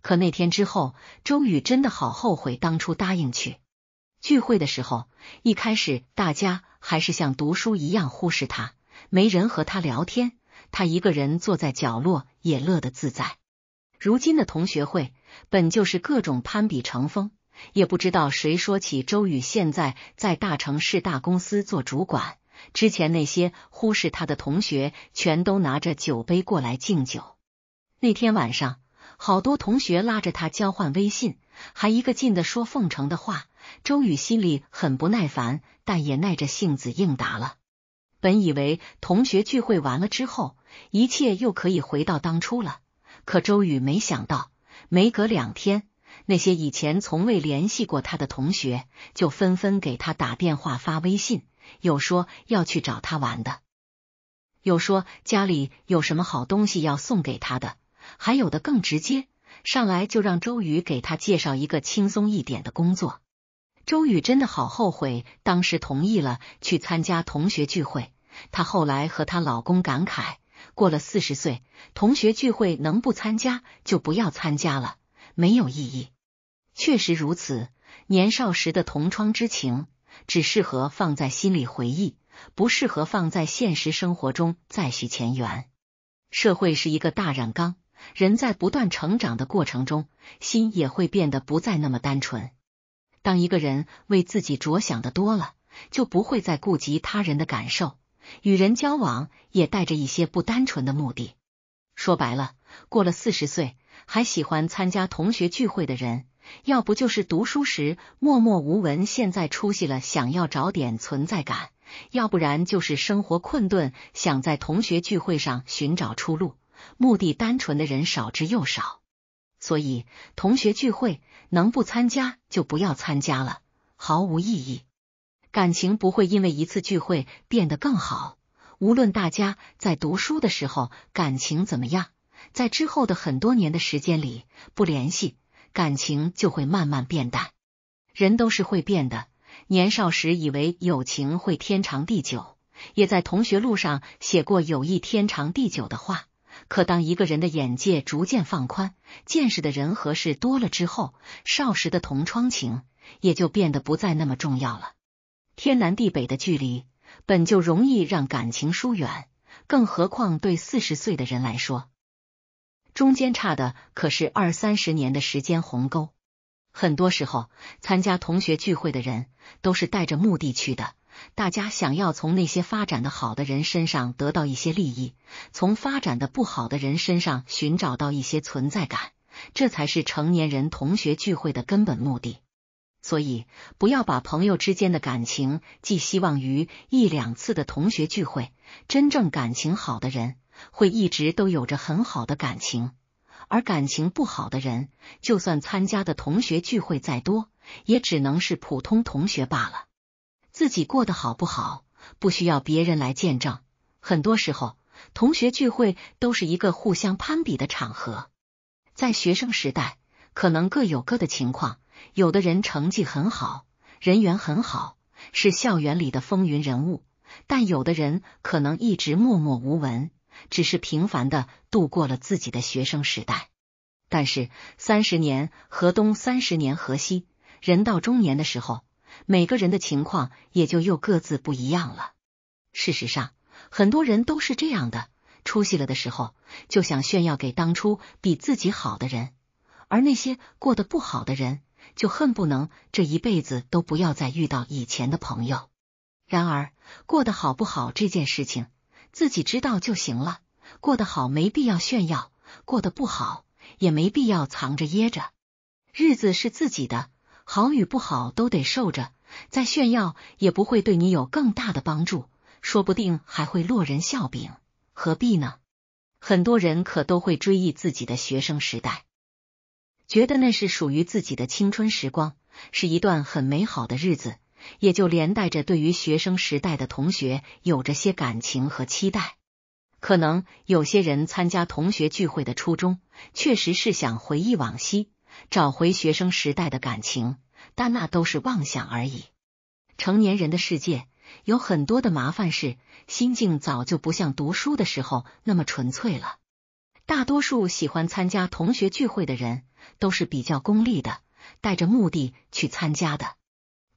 可那天之后，周宇真的好后悔当初答应去聚会的时候。一开始大家还是像读书一样忽视他，没人和他聊天，他一个人坐在角落也乐得自在。如今的同学会，本就是各种攀比成风。也不知道谁说起周宇现在在大城市大公司做主管，之前那些忽视他的同学全都拿着酒杯过来敬酒。那天晚上，好多同学拉着他交换微信，还一个劲的说奉承的话。周宇心里很不耐烦，但也耐着性子应答了。本以为同学聚会完了之后，一切又可以回到当初了，可周宇没想到，没隔两天。那些以前从未联系过他的同学，就纷纷给他打电话发微信，有说要去找他玩的，有说家里有什么好东西要送给他的，还有的更直接，上来就让周宇给他介绍一个轻松一点的工作。周宇真的好后悔，当时同意了去参加同学聚会。她后来和她老公感慨，过了四十岁，同学聚会能不参加就不要参加了。没有意义，确实如此。年少时的同窗之情，只适合放在心里回忆，不适合放在现实生活中再续前缘。社会是一个大染缸，人在不断成长的过程中，心也会变得不再那么单纯。当一个人为自己着想的多了，就不会再顾及他人的感受，与人交往也带着一些不单纯的目的。说白了，过了四十岁。还喜欢参加同学聚会的人，要不就是读书时默默无闻，现在出息了想要找点存在感；要不然就是生活困顿，想在同学聚会上寻找出路。目的单纯的人少之又少，所以同学聚会能不参加就不要参加了，毫无意义。感情不会因为一次聚会变得更好，无论大家在读书的时候感情怎么样。在之后的很多年的时间里，不联系，感情就会慢慢变淡。人都是会变的，年少时以为友情会天长地久，也在同学录上写过“友谊天长地久”的话。可当一个人的眼界逐渐放宽，见识的人和事多了之后，少时的同窗情也就变得不再那么重要了。天南地北的距离本就容易让感情疏远，更何况对四十岁的人来说。中间差的可是二三十年的时间鸿沟。很多时候，参加同学聚会的人都是带着目的去的，大家想要从那些发展的好的人身上得到一些利益，从发展的不好的人身上寻找到一些存在感，这才是成年人同学聚会的根本目的。所以，不要把朋友之间的感情寄希望于一两次的同学聚会。真正感情好的人。会一直都有着很好的感情，而感情不好的人，就算参加的同学聚会再多，也只能是普通同学罢了。自己过得好不好，不需要别人来见证。很多时候，同学聚会都是一个互相攀比的场合。在学生时代，可能各有各的情况，有的人成绩很好，人缘很好，是校园里的风云人物；但有的人可能一直默默无闻。只是平凡的度过了自己的学生时代，但是三十年河东，三十年河西，人到中年的时候，每个人的情况也就又各自不一样了。事实上，很多人都是这样的，出息了的时候就想炫耀给当初比自己好的人，而那些过得不好的人就恨不能这一辈子都不要再遇到以前的朋友。然而，过得好不好这件事情。自己知道就行了，过得好没必要炫耀，过得不好也没必要藏着掖着。日子是自己的，好与不好都得受着，再炫耀也不会对你有更大的帮助，说不定还会落人笑柄，何必呢？很多人可都会追忆自己的学生时代，觉得那是属于自己的青春时光，是一段很美好的日子。也就连带着对于学生时代的同学有着些感情和期待，可能有些人参加同学聚会的初衷确实是想回忆往昔，找回学生时代的感情，但那都是妄想而已。成年人的世界有很多的麻烦事，心境早就不像读书的时候那么纯粹了。大多数喜欢参加同学聚会的人都是比较功利的，带着目的去参加的。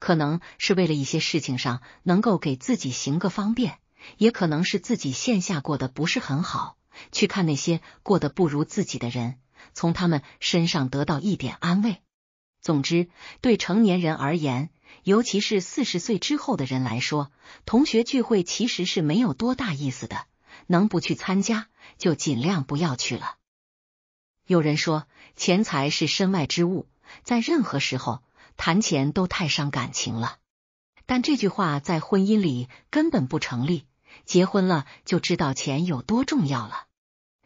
可能是为了一些事情上能够给自己行个方便，也可能是自己线下过得不是很好，去看那些过得不如自己的人，从他们身上得到一点安慰。总之，对成年人而言，尤其是四十岁之后的人来说，同学聚会其实是没有多大意思的，能不去参加就尽量不要去了。有人说，钱财是身外之物，在任何时候。谈钱都太伤感情了，但这句话在婚姻里根本不成立。结婚了就知道钱有多重要了。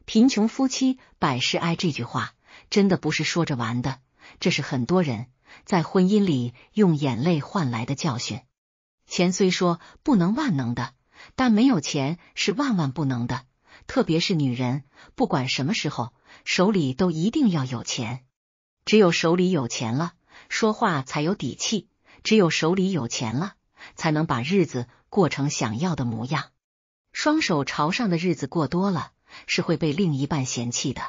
贫穷夫妻百事哀，这句话真的不是说着玩的。这是很多人在婚姻里用眼泪换来的教训。钱虽说不能万能的，但没有钱是万万不能的。特别是女人，不管什么时候，手里都一定要有钱。只有手里有钱了。说话才有底气，只有手里有钱了，才能把日子过成想要的模样。双手朝上的日子过多了，是会被另一半嫌弃的。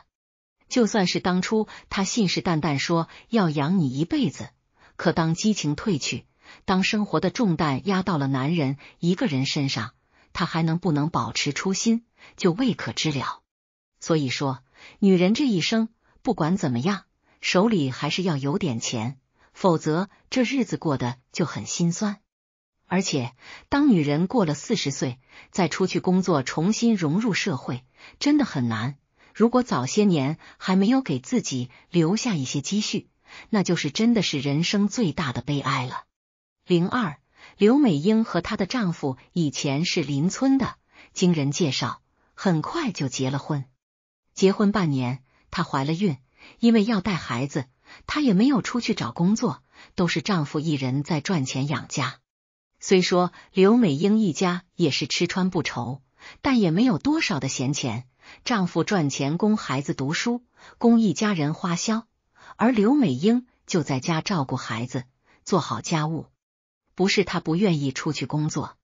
就算是当初他信誓旦旦说要养你一辈子，可当激情褪去，当生活的重担压到了男人一个人身上，他还能不能保持初心，就未可知了。所以说，女人这一生，不管怎么样，手里还是要有点钱。否则，这日子过得就很心酸。而且，当女人过了四十岁，再出去工作，重新融入社会，真的很难。如果早些年还没有给自己留下一些积蓄，那就是真的是人生最大的悲哀了。零二，刘美英和她的丈夫以前是邻村的，经人介绍，很快就结了婚。结婚半年，她怀了孕，因为要带孩子。她也没有出去找工作，都是丈夫一人在赚钱养家。虽说刘美英一家也是吃穿不愁，但也没有多少的闲钱。丈夫赚钱供孩子读书，供一家人花销，而刘美英就在家照顾孩子，做好家务。不是她不愿意出去工作，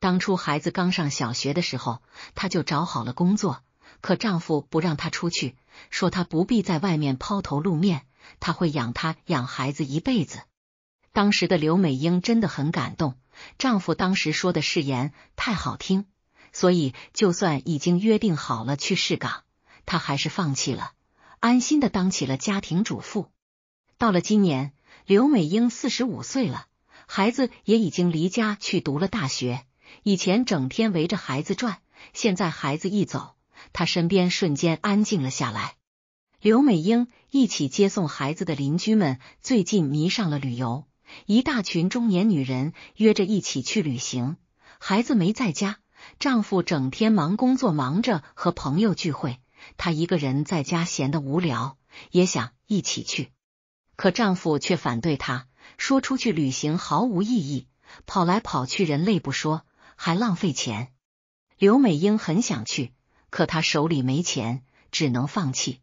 当初孩子刚上小学的时候，她就找好了工作，可丈夫不让她出去。说他不必在外面抛头露面，他会养他养孩子一辈子。当时的刘美英真的很感动，丈夫当时说的誓言太好听，所以就算已经约定好了去试岗，她还是放弃了，安心的当起了家庭主妇。到了今年，刘美英四十五岁了，孩子也已经离家去读了大学。以前整天围着孩子转，现在孩子一走。她身边瞬间安静了下来。刘美英一起接送孩子的邻居们最近迷上了旅游，一大群中年女人约着一起去旅行。孩子没在家，丈夫整天忙工作，忙着和朋友聚会，她一个人在家闲得无聊，也想一起去。可丈夫却反对，她，说出去旅行毫无意义，跑来跑去人累不说，还浪费钱。刘美英很想去。可她手里没钱，只能放弃。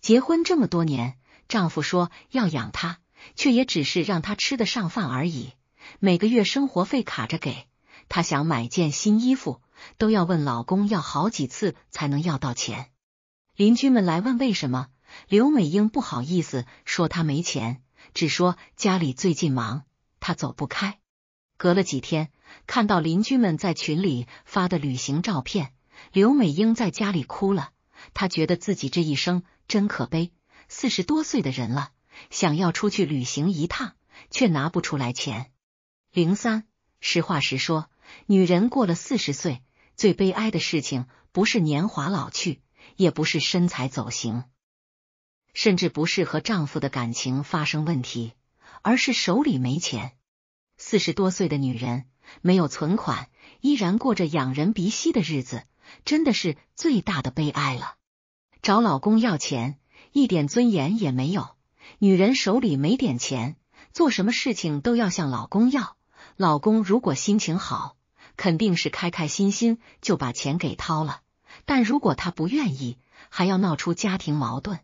结婚这么多年，丈夫说要养她，却也只是让她吃得上饭而已。每个月生活费卡着给，她想买件新衣服都要问老公要好几次才能要到钱。邻居们来问为什么，刘美英不好意思说她没钱，只说家里最近忙，她走不开。隔了几天，看到邻居们在群里发的旅行照片。刘美英在家里哭了，她觉得自己这一生真可悲，四十多岁的人了，想要出去旅行一趟，却拿不出来钱。零三，实话实说，女人过了四十岁，最悲哀的事情不是年华老去，也不是身材走形，甚至不是和丈夫的感情发生问题，而是手里没钱。四十多岁的女人没有存款，依然过着养人鼻息的日子。真的是最大的悲哀了。找老公要钱，一点尊严也没有。女人手里没点钱，做什么事情都要向老公要。老公如果心情好，肯定是开开心心就把钱给掏了；但如果他不愿意，还要闹出家庭矛盾。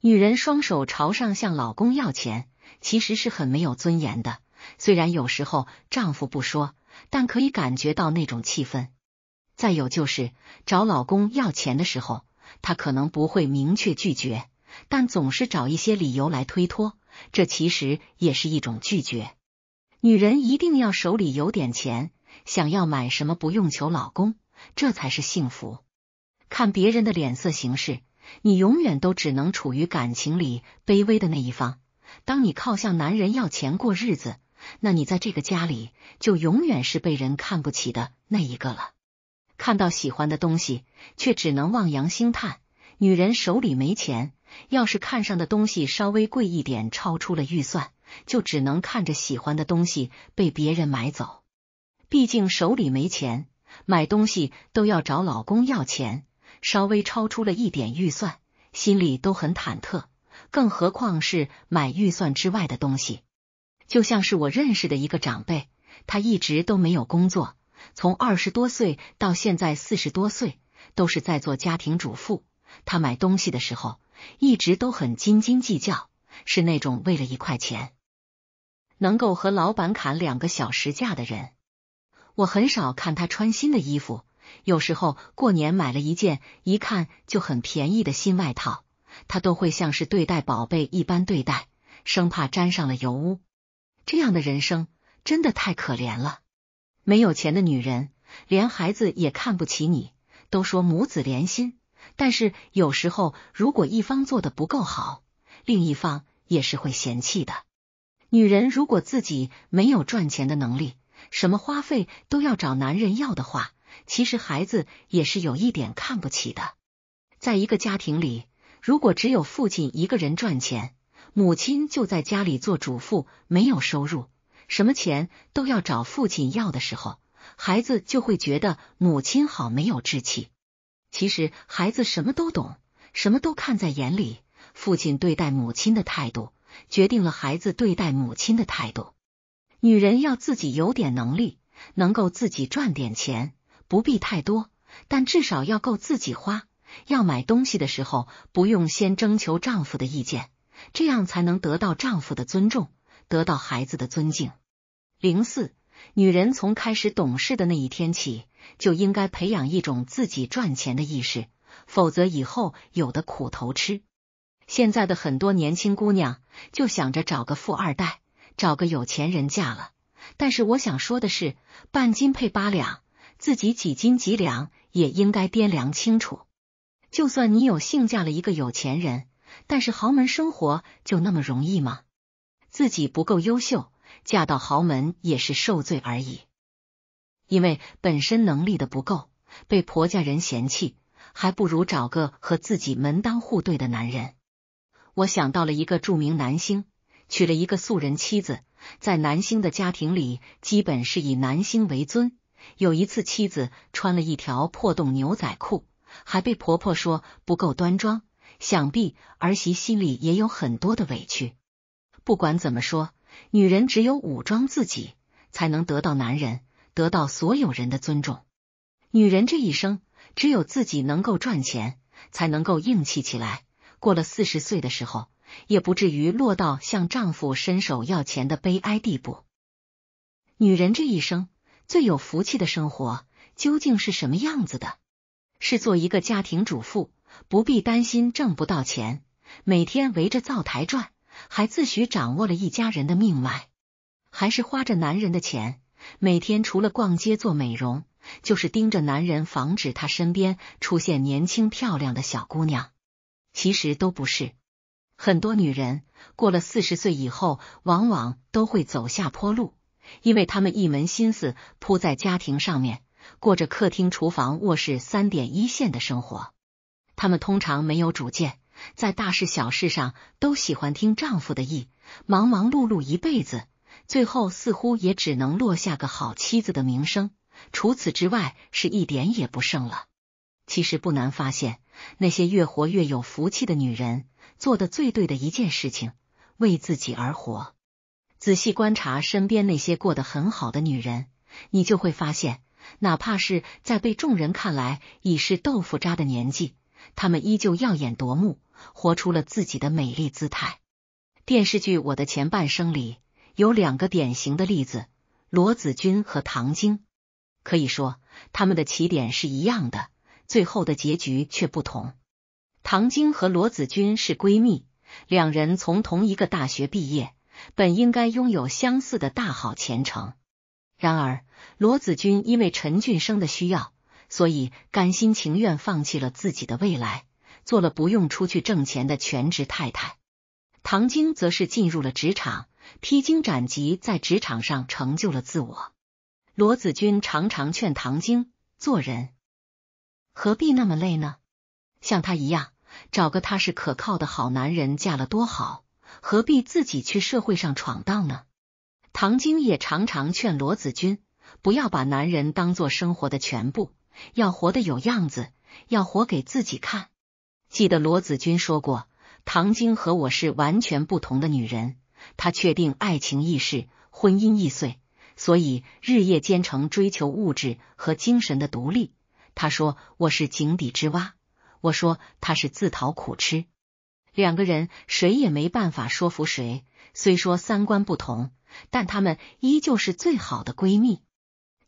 女人双手朝上向老公要钱，其实是很没有尊严的。虽然有时候丈夫不说，但可以感觉到那种气氛。再有就是找老公要钱的时候，她可能不会明确拒绝，但总是找一些理由来推脱，这其实也是一种拒绝。女人一定要手里有点钱，想要买什么不用求老公，这才是幸福。看别人的脸色行事，你永远都只能处于感情里卑微的那一方。当你靠向男人要钱过日子，那你在这个家里就永远是被人看不起的那一个了。看到喜欢的东西，却只能望洋兴叹。女人手里没钱，要是看上的东西稍微贵一点，超出了预算，就只能看着喜欢的东西被别人买走。毕竟手里没钱，买东西都要找老公要钱，稍微超出了一点预算，心里都很忐忑。更何况是买预算之外的东西。就像是我认识的一个长辈，他一直都没有工作。从二十多岁到现在四十多岁，都是在做家庭主妇。她买东西的时候一直都很斤斤计较，是那种为了一块钱能够和老板砍两个小时价的人。我很少看他穿新的衣服，有时候过年买了一件一看就很便宜的新外套，他都会像是对待宝贝一般对待，生怕沾上了油污。这样的人生真的太可怜了。没有钱的女人，连孩子也看不起你，都说母子连心。但是有时候，如果一方做的不够好，另一方也是会嫌弃的。女人如果自己没有赚钱的能力，什么花费都要找男人要的话，其实孩子也是有一点看不起的。在一个家庭里，如果只有父亲一个人赚钱，母亲就在家里做主妇，没有收入。什么钱都要找父亲要的时候，孩子就会觉得母亲好没有志气。其实孩子什么都懂，什么都看在眼里。父亲对待母亲的态度，决定了孩子对待母亲的态度。女人要自己有点能力，能够自己赚点钱，不必太多，但至少要够自己花。要买东西的时候，不用先征求丈夫的意见，这样才能得到丈夫的尊重。得到孩子的尊敬。零四，女人从开始懂事的那一天起，就应该培养一种自己赚钱的意识，否则以后有的苦头吃。现在的很多年轻姑娘就想着找个富二代，找个有钱人嫁了。但是我想说的是，半斤配八两，自己几斤几两也应该掂量清楚。就算你有幸嫁了一个有钱人，但是豪门生活就那么容易吗？自己不够优秀，嫁到豪门也是受罪而已。因为本身能力的不够，被婆家人嫌弃，还不如找个和自己门当户对的男人。我想到了一个著名男星，娶了一个素人妻子，在男星的家庭里，基本是以男星为尊。有一次，妻子穿了一条破洞牛仔裤，还被婆婆说不够端庄。想必儿媳心里也有很多的委屈。不管怎么说，女人只有武装自己，才能得到男人，得到所有人的尊重。女人这一生，只有自己能够赚钱，才能够硬气起来。过了四十岁的时候，也不至于落到向丈夫伸手要钱的悲哀地步。女人这一生最有福气的生活究竟是什么样子的？是做一个家庭主妇，不必担心挣不到钱，每天围着灶台转。还自诩掌握了一家人的命脉，还是花着男人的钱，每天除了逛街做美容，就是盯着男人防止他身边出现年轻漂亮的小姑娘。其实都不是，很多女人过了四十岁以后，往往都会走下坡路，因为她们一门心思扑在家庭上面，过着客厅、厨房、卧室三点一线的生活，她们通常没有主见。在大事小事上都喜欢听丈夫的意，忙忙碌碌一辈子，最后似乎也只能落下个好妻子的名声。除此之外，是一点也不剩了。其实不难发现，那些越活越有福气的女人，做的最对的一件事情，为自己而活。仔细观察身边那些过得很好的女人，你就会发现，哪怕是在被众人看来已是豆腐渣的年纪，她们依旧耀眼夺目。活出了自己的美丽姿态。电视剧《我的前半生》里有两个典型的例子：罗子君和唐晶。可以说，他们的起点是一样的，最后的结局却不同。唐晶和罗子君是闺蜜，两人从同一个大学毕业，本应该拥有相似的大好前程。然而，罗子君因为陈俊生的需要，所以甘心情愿放弃了自己的未来。做了不用出去挣钱的全职太太，唐晶则是进入了职场，披荆斩棘，在职场上成就了自我。罗子君常常劝唐晶做人何必那么累呢？像他一样找个踏实可靠的好男人嫁了多好，何必自己去社会上闯荡呢？唐晶也常常劝罗子君不要把男人当做生活的全部，要活得有样子，要活给自己看。记得罗子君说过，唐晶和我是完全不同的女人。她确定爱情易逝，婚姻易碎，所以日夜兼程追求物质和精神的独立。她说我是井底之蛙，我说她是自讨苦吃。两个人谁也没办法说服谁。虽说三观不同，但他们依旧是最好的闺蜜。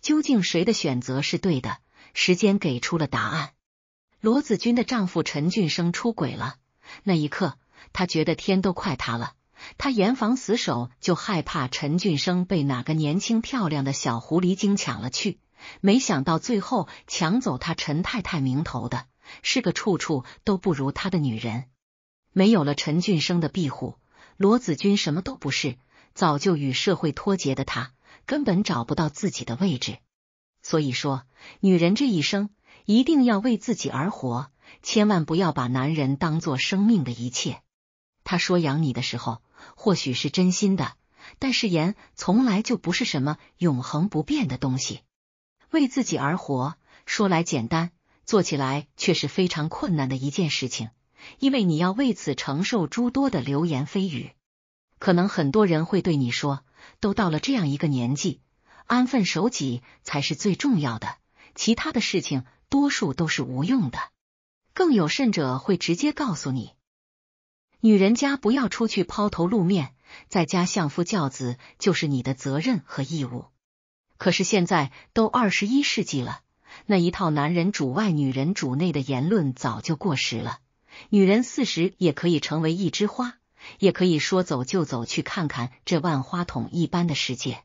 究竟谁的选择是对的？时间给出了答案。罗子君的丈夫陈俊生出轨了，那一刻，她觉得天都快塌了。她严防死守，就害怕陈俊生被哪个年轻漂亮的小狐狸精抢了去。没想到，最后抢走他陈太太名头的是个处处都不如他的女人。没有了陈俊生的庇护，罗子君什么都不是。早就与社会脱节的她，根本找不到自己的位置。所以说，女人这一生。一定要为自己而活，千万不要把男人当做生命的一切。他说养你的时候，或许是真心的，但是言从来就不是什么永恒不变的东西。为自己而活，说来简单，做起来却是非常困难的一件事情，因为你要为此承受诸多的流言蜚语。可能很多人会对你说：“都到了这样一个年纪，安分守己才是最重要的，其他的事情。”多数都是无用的，更有甚者会直接告诉你：女人家不要出去抛头露面，在家相夫教子就是你的责任和义务。可是现在都二十一世纪了，那一套男人主外、女人主内的言论早就过时了。女人四十也可以成为一枝花，也可以说走就走，去看看这万花筒一般的世界。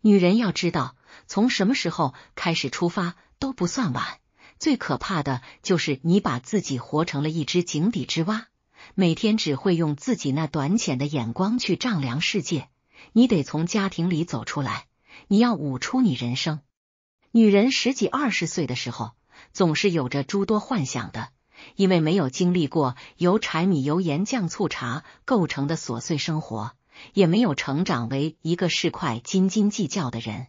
女人要知道，从什么时候开始出发都不算晚。最可怕的就是你把自己活成了一只井底之蛙，每天只会用自己那短浅的眼光去丈量世界。你得从家庭里走出来，你要舞出你人生。女人十几二十岁的时候，总是有着诸多幻想的，因为没有经历过由柴米油盐酱醋茶构成的琐碎生活，也没有成长为一个市侩斤斤计较的人，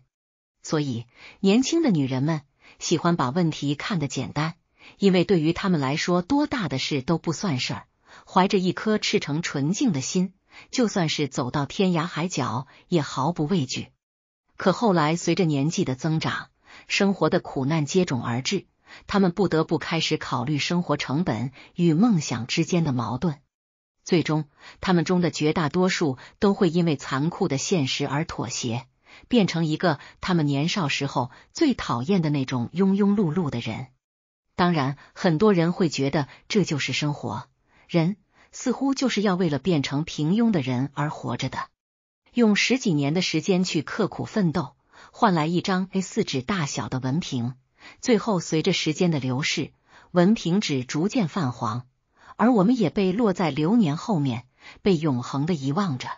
所以年轻的女人们。喜欢把问题看得简单，因为对于他们来说，多大的事都不算事儿。怀着一颗赤诚纯净的心，就算是走到天涯海角，也毫不畏惧。可后来，随着年纪的增长，生活的苦难接踵而至，他们不得不开始考虑生活成本与梦想之间的矛盾。最终，他们中的绝大多数都会因为残酷的现实而妥协。变成一个他们年少时候最讨厌的那种庸庸碌碌的人。当然，很多人会觉得这就是生活，人似乎就是要为了变成平庸的人而活着的。用十几年的时间去刻苦奋斗，换来一张 A 四纸大小的文凭，最后随着时间的流逝，文凭纸逐渐泛黄，而我们也被落在流年后面，被永恒的遗忘着。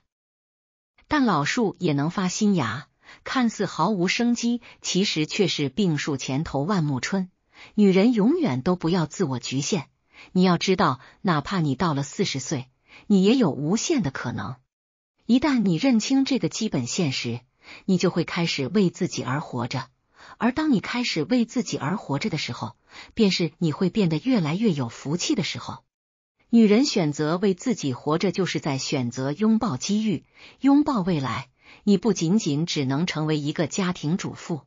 但老树也能发新芽。看似毫无生机，其实却是病树前头万木春。女人永远都不要自我局限。你要知道，哪怕你到了四十岁，你也有无限的可能。一旦你认清这个基本现实，你就会开始为自己而活着。而当你开始为自己而活着的时候，便是你会变得越来越有福气的时候。女人选择为自己活着，就是在选择拥抱机遇，拥抱未来。你不仅仅只能成为一个家庭主妇，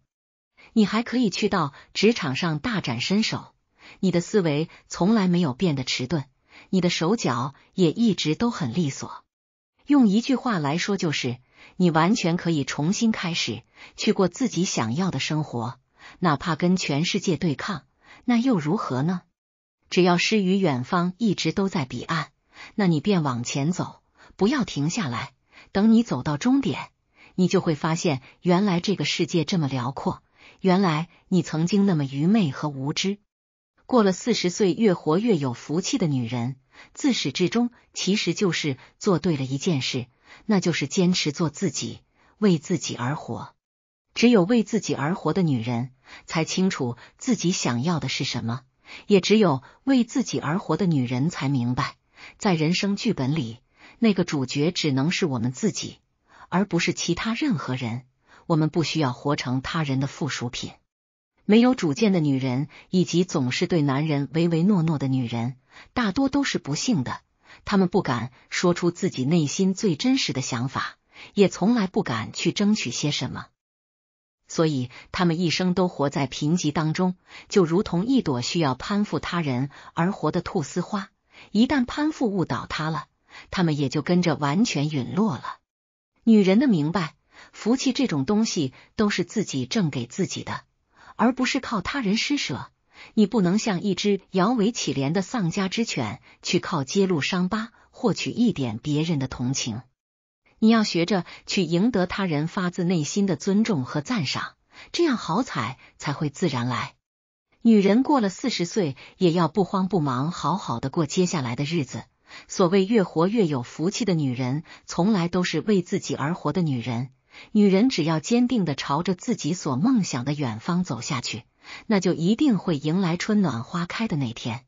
你还可以去到职场上大展身手。你的思维从来没有变得迟钝，你的手脚也一直都很利索。用一句话来说，就是你完全可以重新开始，去过自己想要的生活，哪怕跟全世界对抗，那又如何呢？只要诗与远方一直都在彼岸，那你便往前走，不要停下来，等你走到终点。你就会发现，原来这个世界这么辽阔，原来你曾经那么愚昧和无知。过了四十岁，越活越有福气的女人，自始至终其实就是做对了一件事，那就是坚持做自己，为自己而活。只有为自己而活的女人，才清楚自己想要的是什么；也只有为自己而活的女人，才明白在人生剧本里，那个主角只能是我们自己。而不是其他任何人，我们不需要活成他人的附属品。没有主见的女人，以及总是对男人唯唯诺诺的女人，大多都是不幸的。她们不敢说出自己内心最真实的想法，也从来不敢去争取些什么，所以她们一生都活在贫瘠当中，就如同一朵需要攀附他人而活的菟丝花。一旦攀附物倒塌了，他们也就跟着完全陨落了。女人的明白，福气这种东西都是自己挣给自己的，而不是靠他人施舍。你不能像一只摇尾乞怜的丧家之犬，去靠揭露伤疤获取一点别人的同情。你要学着去赢得他人发自内心的尊重和赞赏，这样好彩才会自然来。女人过了四十岁，也要不慌不忙，好好的过接下来的日子。所谓越活越有福气的女人，从来都是为自己而活的女人。女人只要坚定地朝着自己所梦想的远方走下去，那就一定会迎来春暖花开的那天。